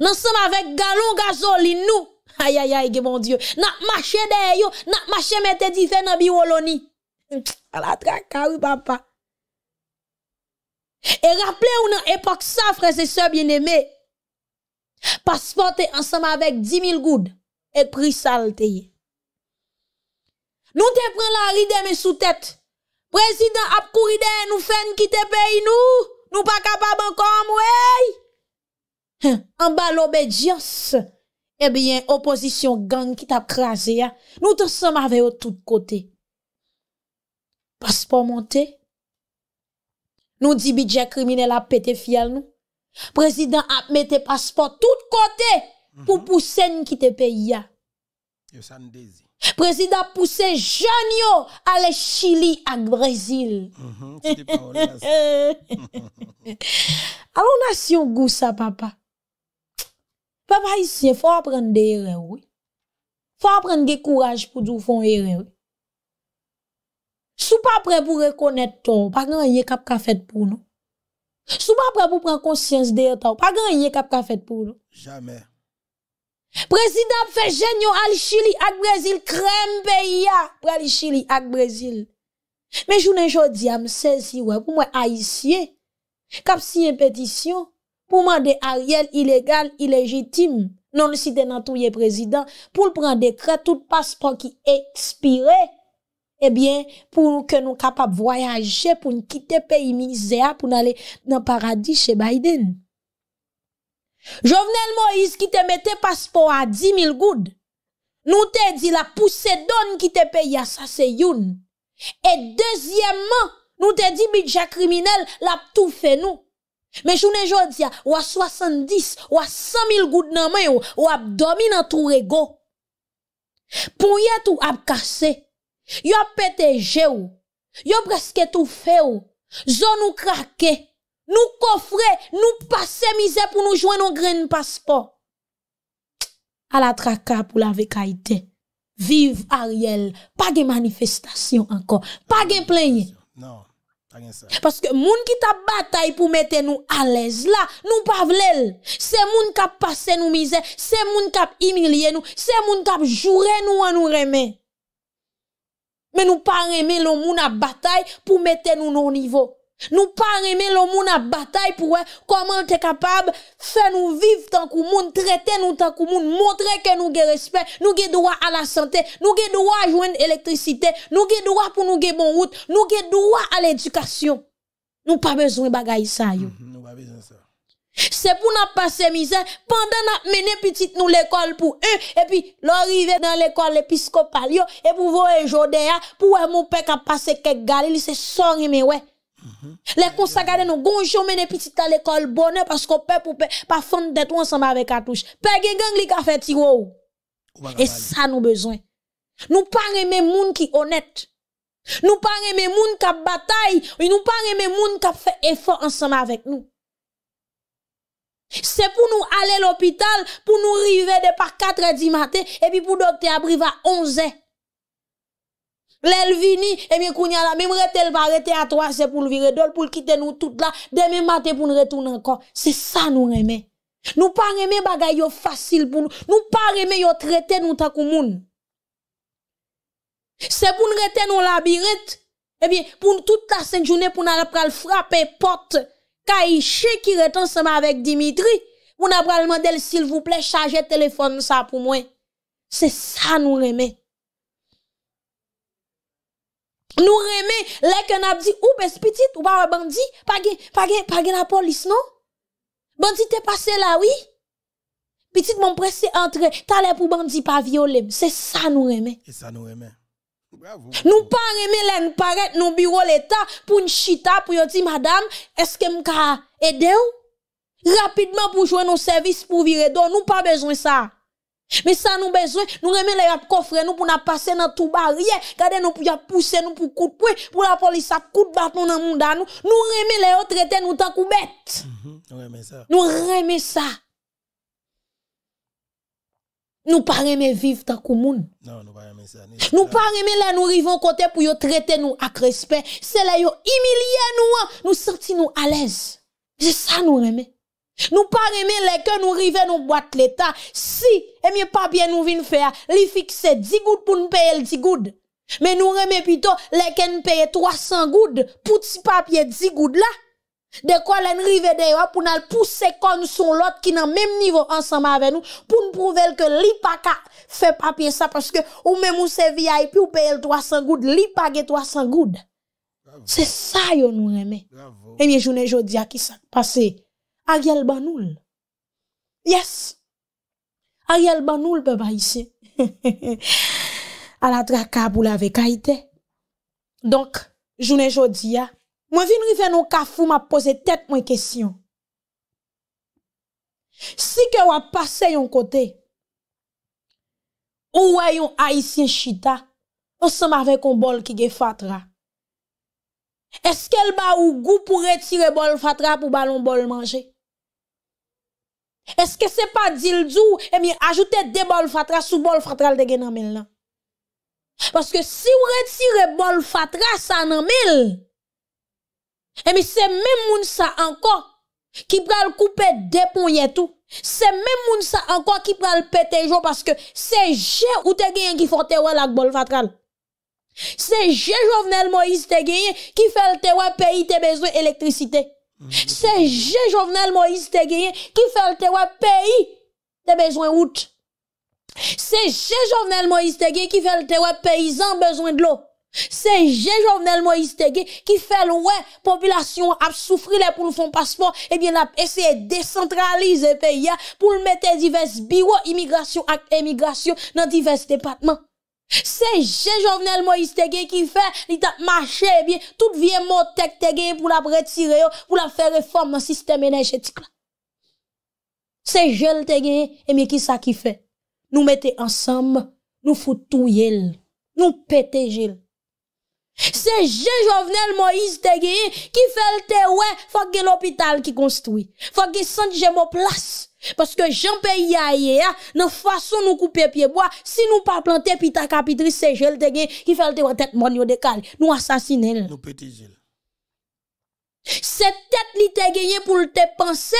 Nan san avek galon gazolin nou. Ay ay ay ge bon diyo. Nan mache deye yo. Nan mache mette di fe nan bi woloni. E rapple ou nan epok sa freze se bien eme Paspote ansama vek 10.000 goud E pri sal teye Nou te pren la ride me sou tete Prezident ap kuride nou fen ki te pey nou Nou pa kapab ankom wey An balo eh be dios Ebyen oposisyon gang ki ta kraze ya Nou te sam ave yo tout kote passeport monté. Nous dit budget criminel a pété fiel nous. Président a mis passeport tout côté pour mhm. pousser nous quitter pays. Président poussé jeune à aller Chili à Brésil. Mhm, Alors, Alors nation goût ça papa. Papa ici faut apprendre des erreurs oui. Faut apprendre des courage pour faire faire erreur. Sou pa pre pou rekonnet tou, pa gen yè kap ka fet pou nou? Sou pa pre pou pren konsyans deye tou, pa gen yè kap ka fet pou nou? Jamè. Prezident fe jenyo al chili ak brezil, krem pe ya pre al chili ak brezil. Me jounen jodi am sensi wè pou mwen ayisye, kap siye petisyon pou mwen de ariel ilegal, ilegitim, non si denantouye prezident pou l pren de kre tout paspon ki ekspirey. Ebyen, pou ke nou kapap voyaje pou n'kite peyi mizea pou n'ale nan paradis che Biden. Jovenel Moïse ki te mette paspo a 10.000 goud, nou te di la pou se don ki te peyi a sa se youn. E dezyemman, nou te di bidja kriminel la pou tou fe nou. Men jounen joun di ya, ou a 70, ou a 100.000 goud nan men, ou ap domi nan tou rego. Pou yatou ap kase. Yo peteje ou, yo brezke tou fe ou, zo nou krake, nou kofre, nou pase mize pou nou jwen nou gren paspor. Ala traka pou la vekaiten. Viv Ariel, pa gen manifestasyon ankon, pa gen plenye. Non, Paske moun ki tap batay pou mette nou alez la, nou pa vlel. Se moun kap pase nou mize, se moun kap imilye nou, se moun kap jure nou anou reme. Mais nous pas aimer le monde à bataille pour mettre nous au niveau. Nous pas aimer le monde à bataille pour comment t'es capable faire nous vivre tant que monde, traiter nous tant que monde, montrer que nous avons respect, nous avons droit à la santé, nous avons droit à l'électricité, l'électricité, nous avons droit pour nous avoir bon route, nous avons droit à l'éducation. Nous pas besoin de ça. Mhm, nous pas besoin ça. C'est pour nous passer misère pendant nous mener petite nous l'école pour eux et puis l'arrivé dans l'école épiscopale et pour voir Jodéa pour mon père qui a passé quelques galil c'est sorry mais ouais. Les consacrés nous gonjons mener petite à l'école bonheur parce qu'on peut pour pas fondre d'être ensemble avec touche. Père gang li ka fait tiro. Et ça nous besoin. Nous pas aimer monde qui honnête. Nous pas aimer monde qui bataille, nous pas aimer monde qui fait effort ensemble avec nous. C'est pour nous aller à l'hôpital, pour nous arriver de par 4 h du matin, et puis pour docteur Abriva à 11 h L'elvini, et bien, qu'on a la même rete, va arrêter à 3 c'est pour le virer d'ol, pour quitter nous tout là, demain matin pour nous retourner encore. C'est ça nous aimer. Nous pas aimer bagay facile pour nous. Nous pas aimer yo traiter nous tant moun. C'est pour nous rester dans labyrinthe. Et eh bien, pour toute la sainte journée, pour nous aller frapper porte. Kaïche qui est ensemble avec Dimitri, on a demandé s'il vous plaît, chargez téléphone ça pour moi. C'est ça nous remet. Nous remet, là qu'on a dit, ou bes petit, ou pas bandit, pas gen, pas pas gen la police, non? Bandit t'es passé là, oui? Petit mon pressé entre, t'allais pour bandit pas violer. C'est ça nous remet. C'est ça nous remet. Nou pa reme lè nou paret nou biro lè ta pou nchi ta pou yo ti madame eske mka edè ou? Rapidman pou jwè nou servis pou vire do nou pa bezwen sa. Me sa nou bezwen nou reme lè yot kofre nou pou na pase nan tou barye. Gade nou pou yot puse nou pou kout pou la polisa kout bat nou nan munda nou. Nou reme lè yot rete nou takou bet. Mhm, nou reme sa. Nou pa reme viv takou moun. Non, nou pa reme. Nous ne pas là, nous arrivons côté pour traiter nous avec respect. C'est là yo humilier nous, hein. nous sentir nous à l'aise. C'est ça nous aimer Nous pas aimer les que nous arrivons nous boîte l'état. Si, et bien, pas bien nous vin faire, li fixer 10 gouttes pour nous payer 10 gouttes. Mais nous remet plutôt les payer 300 gouttes pour petit papier 10 gouttes là. De kwa len rivede yo pou nan pou se kon son lot Ki nan mem nivou ansama ave nou Pou nou prouvel ke li paka Fe papye sa Paske ou men mou se vya E pi ou pe el 300 goud Li pake 300 goud Se sa yo nou reme E mi jounen jodi a ki sa Pase a gyal banoul Yes A gyal banoul pe ba isi A la trakab ou la ve kaite Donk jounen jodi a Mwen vinri ven nou kafou, ma pose tet mwen kesyon. Si ke wap pase yon kote, ou wè yon aisyen chita, ou se ma ve kon bol ki ge fatra. Eske l ba ou goup ou retire bol fatra pou balon bol manje? Eske se pa dil djou, e mi ajoute de bol fatra sou bol fatral de gen anmel nan? Paske si ou retire bol fatra sa nanmel, Et mais c'est même Mounsa ça encore qui pral couper des poignets tout. C'est même Mounsa ça encore qui pral péter jour parce que c'est j'ai ou te gagné qui faut ouais la bol fatral. C'est j'ai Jovenel Moïse te qui fait le te ouais pays te besoin électricité. C'est j'ai Jovenel Moïse te qui fait le te ouais pays te besoin route. C'est j'ai Jovenel Moïse te qui fait le te ouais paysan besoin de l'eau. Se jè jòvnel Moïse te gen ki fèl wè, populasyon ap soufri lè pou l'fon pasfon, e eh bie l'ap eseye descentralize pe yè, pou l'mète divers biwo, imigrasyon ak emigrasyon nan divers departman. Se jè jòvnel Moïse te gen ki fè, l'itap mâche e eh bie, tout vye mò tek te gen pou l'ap retire yo, pou l'ap fè reform an sistem enerjetik la. Se jèl te gen, e eh bie ki sa ki fè, nou mète ansam, nou foutou yèl, nou pète jèl. C'est Jean Jovenel Moïse te qui fait le té ouais, faut l'hôpital qui construit. Faut que sente j'ai mon place parce que Jean pays aïe, dans façon nous couper pied bois, si nous pas planter puis ta capitrice c'est Jean te qui fait le té tête mon de cale. Nous assassiner nous petit Jules. Cette tête li te gagné pour te penser.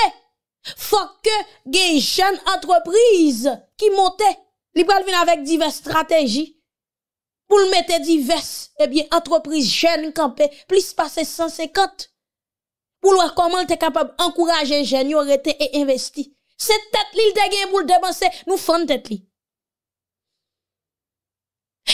Faut que gagne jeune entreprise qui montait, Li venir avec diverses stratégies. pou l mette divers, ebyen antropriz jen yon kampe, plis pase 150, pou l wak koman l te kapab ankouraje jen yon rete e investi. Se tet li l degye pou l demanse, nou fande tet li.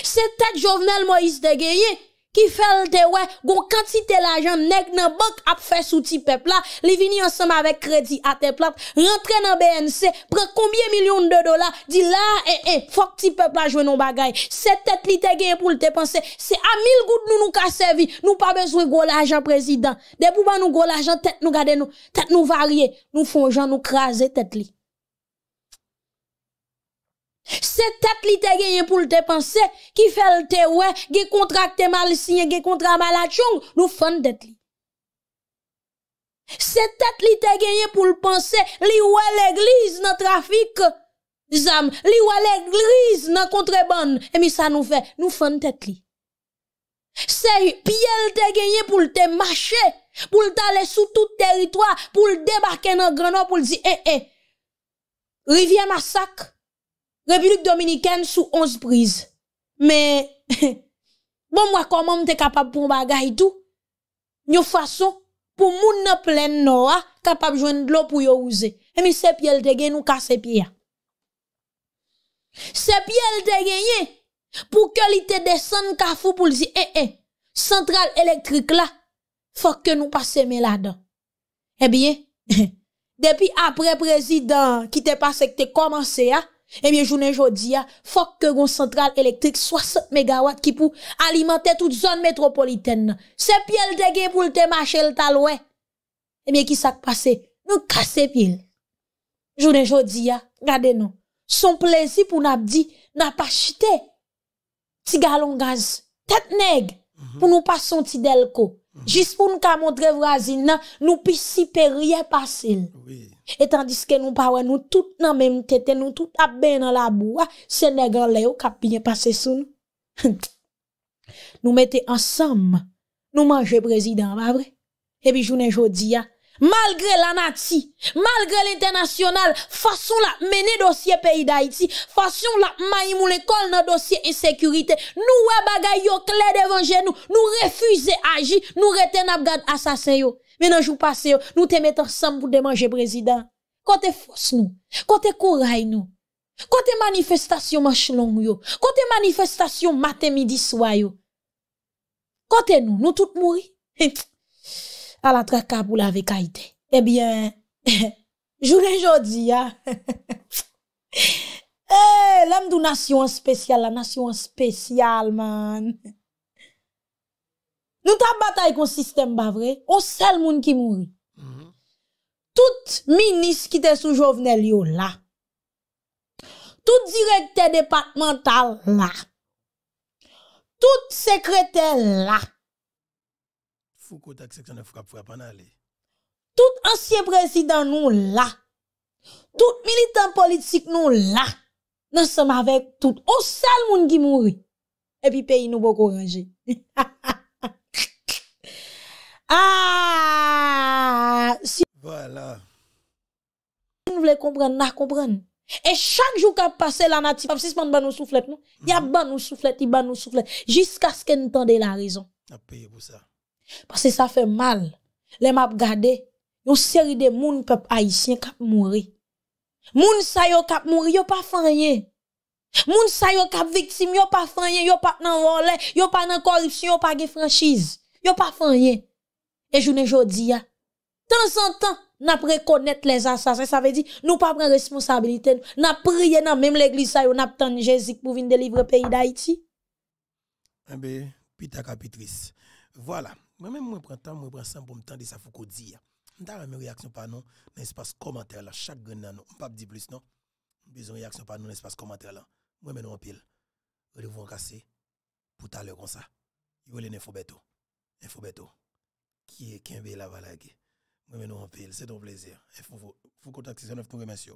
Se tet jovenel Moïse degye yon, Ki fel te we, go kantite l ajan, neg nan bok ap fes ou ti pepla, li vini ansama avek kredi a te plat, rentre nan BNC, prek kombye milyon de dola, di la e e, fok ti pepla jwen nou bagay. Se tet li te gen pou l te panse, se a mil gout nou nou ka servi, nou pa bezwe go l ajan prezident. De pou ba nou go l ajan, tet nou gade nou, tet nou varye, nou fonjan, nou kraze tet li. Se tet li te genye pou l te panse, ki fel te we, ge kontrakte mal sinye, ge kontra mal atyong, nou fon tet li. Se tet li te genye pou l panse, li we l eglise nan trafik zan, li we l eglise nan kontreban, emi sa nou fe, nou fon tet li. Se piye l te genye pou l te mache, pou l tale sou tout teritwa, pou l debake nan granop, pou l di e, eh, e. Eh, Rivye masak. Republik Dominikèn sou 11 brise. Me, bon mwa koman mte kapap pou mbaga itou, nyo fason, pou moun nou plen nou a, kapap jwen dlo pou yo ouze. Emi, sepye lte gen nou ka sepye a. Sepye lte gen ye, pou ke li te desen ka foupou, pou li si, e, eh, e, eh, sentral elektrik la, fok ke nou pase me la don. Ebiye, eh depi apre prezident, ki te pase, ki te komanse a, Eh bien, journée aujourd'hui, ah, faut que une centrale électrique 60 MW qui pour alimenter toute zone métropolitaine. C'est piel de gain pour te marcher le taloué. Eh bien, qui s'est passé? Nous casser pile. Journée aujourd'hui, ah, regardez nous. Son plaisir pour n'a dit, n'a pas chité. Ti galon gaz, tête nègre mhm. pour nous pas senti delco. Mm Juste pour nous montrer voisine, nous pis si pas facile. Oui. Etan diske nou pawen nou tout nan menm tete, nou tout ap ben nan la boua, Senegal le yo kap pinyen pase sou nou. Nou mette ansam, nou manje prezident, ma vre. Ebi jounen jodi ya, malgre la nati, malgre l'internasyonal, fason la mene dosye peyi da iti, fason la mayimou le kol nan dosye e sekurite, nou we bagay yo kle devanje nou, nou refuze aji, nou reten ap gad asasen yo. Mais dans jour passé, nous te mettons ensemble pour démanger président. Côté force nous, côté courage nous. Côté manifestation manche longue yo, côté manifestation matin midi soir yo. Côté nous, nous tous mourir. à la traque pour la Haïti. Eh bien, jour et jour ah. eh, l'homme de nation spéciale, la nation spéciale man. Nou ta batay konsistèm ba vre, ou sel moun ki moun. Tout minis ki te sou jovnel yo la. Tout direkte departemental la. Tout sekreter la. Tout ansye presidèm nou la. Tout militèm politik nou la. Nou seman vek tout. Ou sel moun ki moun. E pi peyi nou bo koranje. Ha ha ha. Ah! voilà. Vous voulez comprendre, nous comprendre. Et chaque jour qu'on passé la natif pas suspendre pas nous soufflet mhm. Il y a pas nous soufflet, il a nous soufflet jusqu'à ce qu'on entende la raison. A payer pour ça. Parce que ça fait mal. Les m'a regardé, une série de monde peuple haïtien qui mourir. Moun sa yo kap mouri yo qui fanye. Moun sa yo kap victime yo pas fanye, yo pas nan volé, yo pas nan corruption, yo pas gen franchise. Yo pas fanye. Et je ne jodi De Temps en temps, n'a reconnaître les assassins. Ça veut dire, nous pas prendre responsabilité. N'a prié dans même l'église, ça, n'a pas Jésus pour venir délivrer le pays d'Haïti. Eh bien, pita capitrice. Voilà. Moi-même, je prends le temps, je prends ça pour me tendre ça, faut dire. Ndara mes réaction par nous dans l'espace commentaire là, chaque gagne nan nou. pas di plus non. Besoin réaction par nous dans l'espace commentaire là. Moi même nous en pile. vais vous en cassé pour ta l'heure comme ça. Yo les info beto. Info beto qui est Kimbe Lavalage. Moi, nous en pile, c'est ton plaisir. Il faut, faut contacter 9 pour monsieur.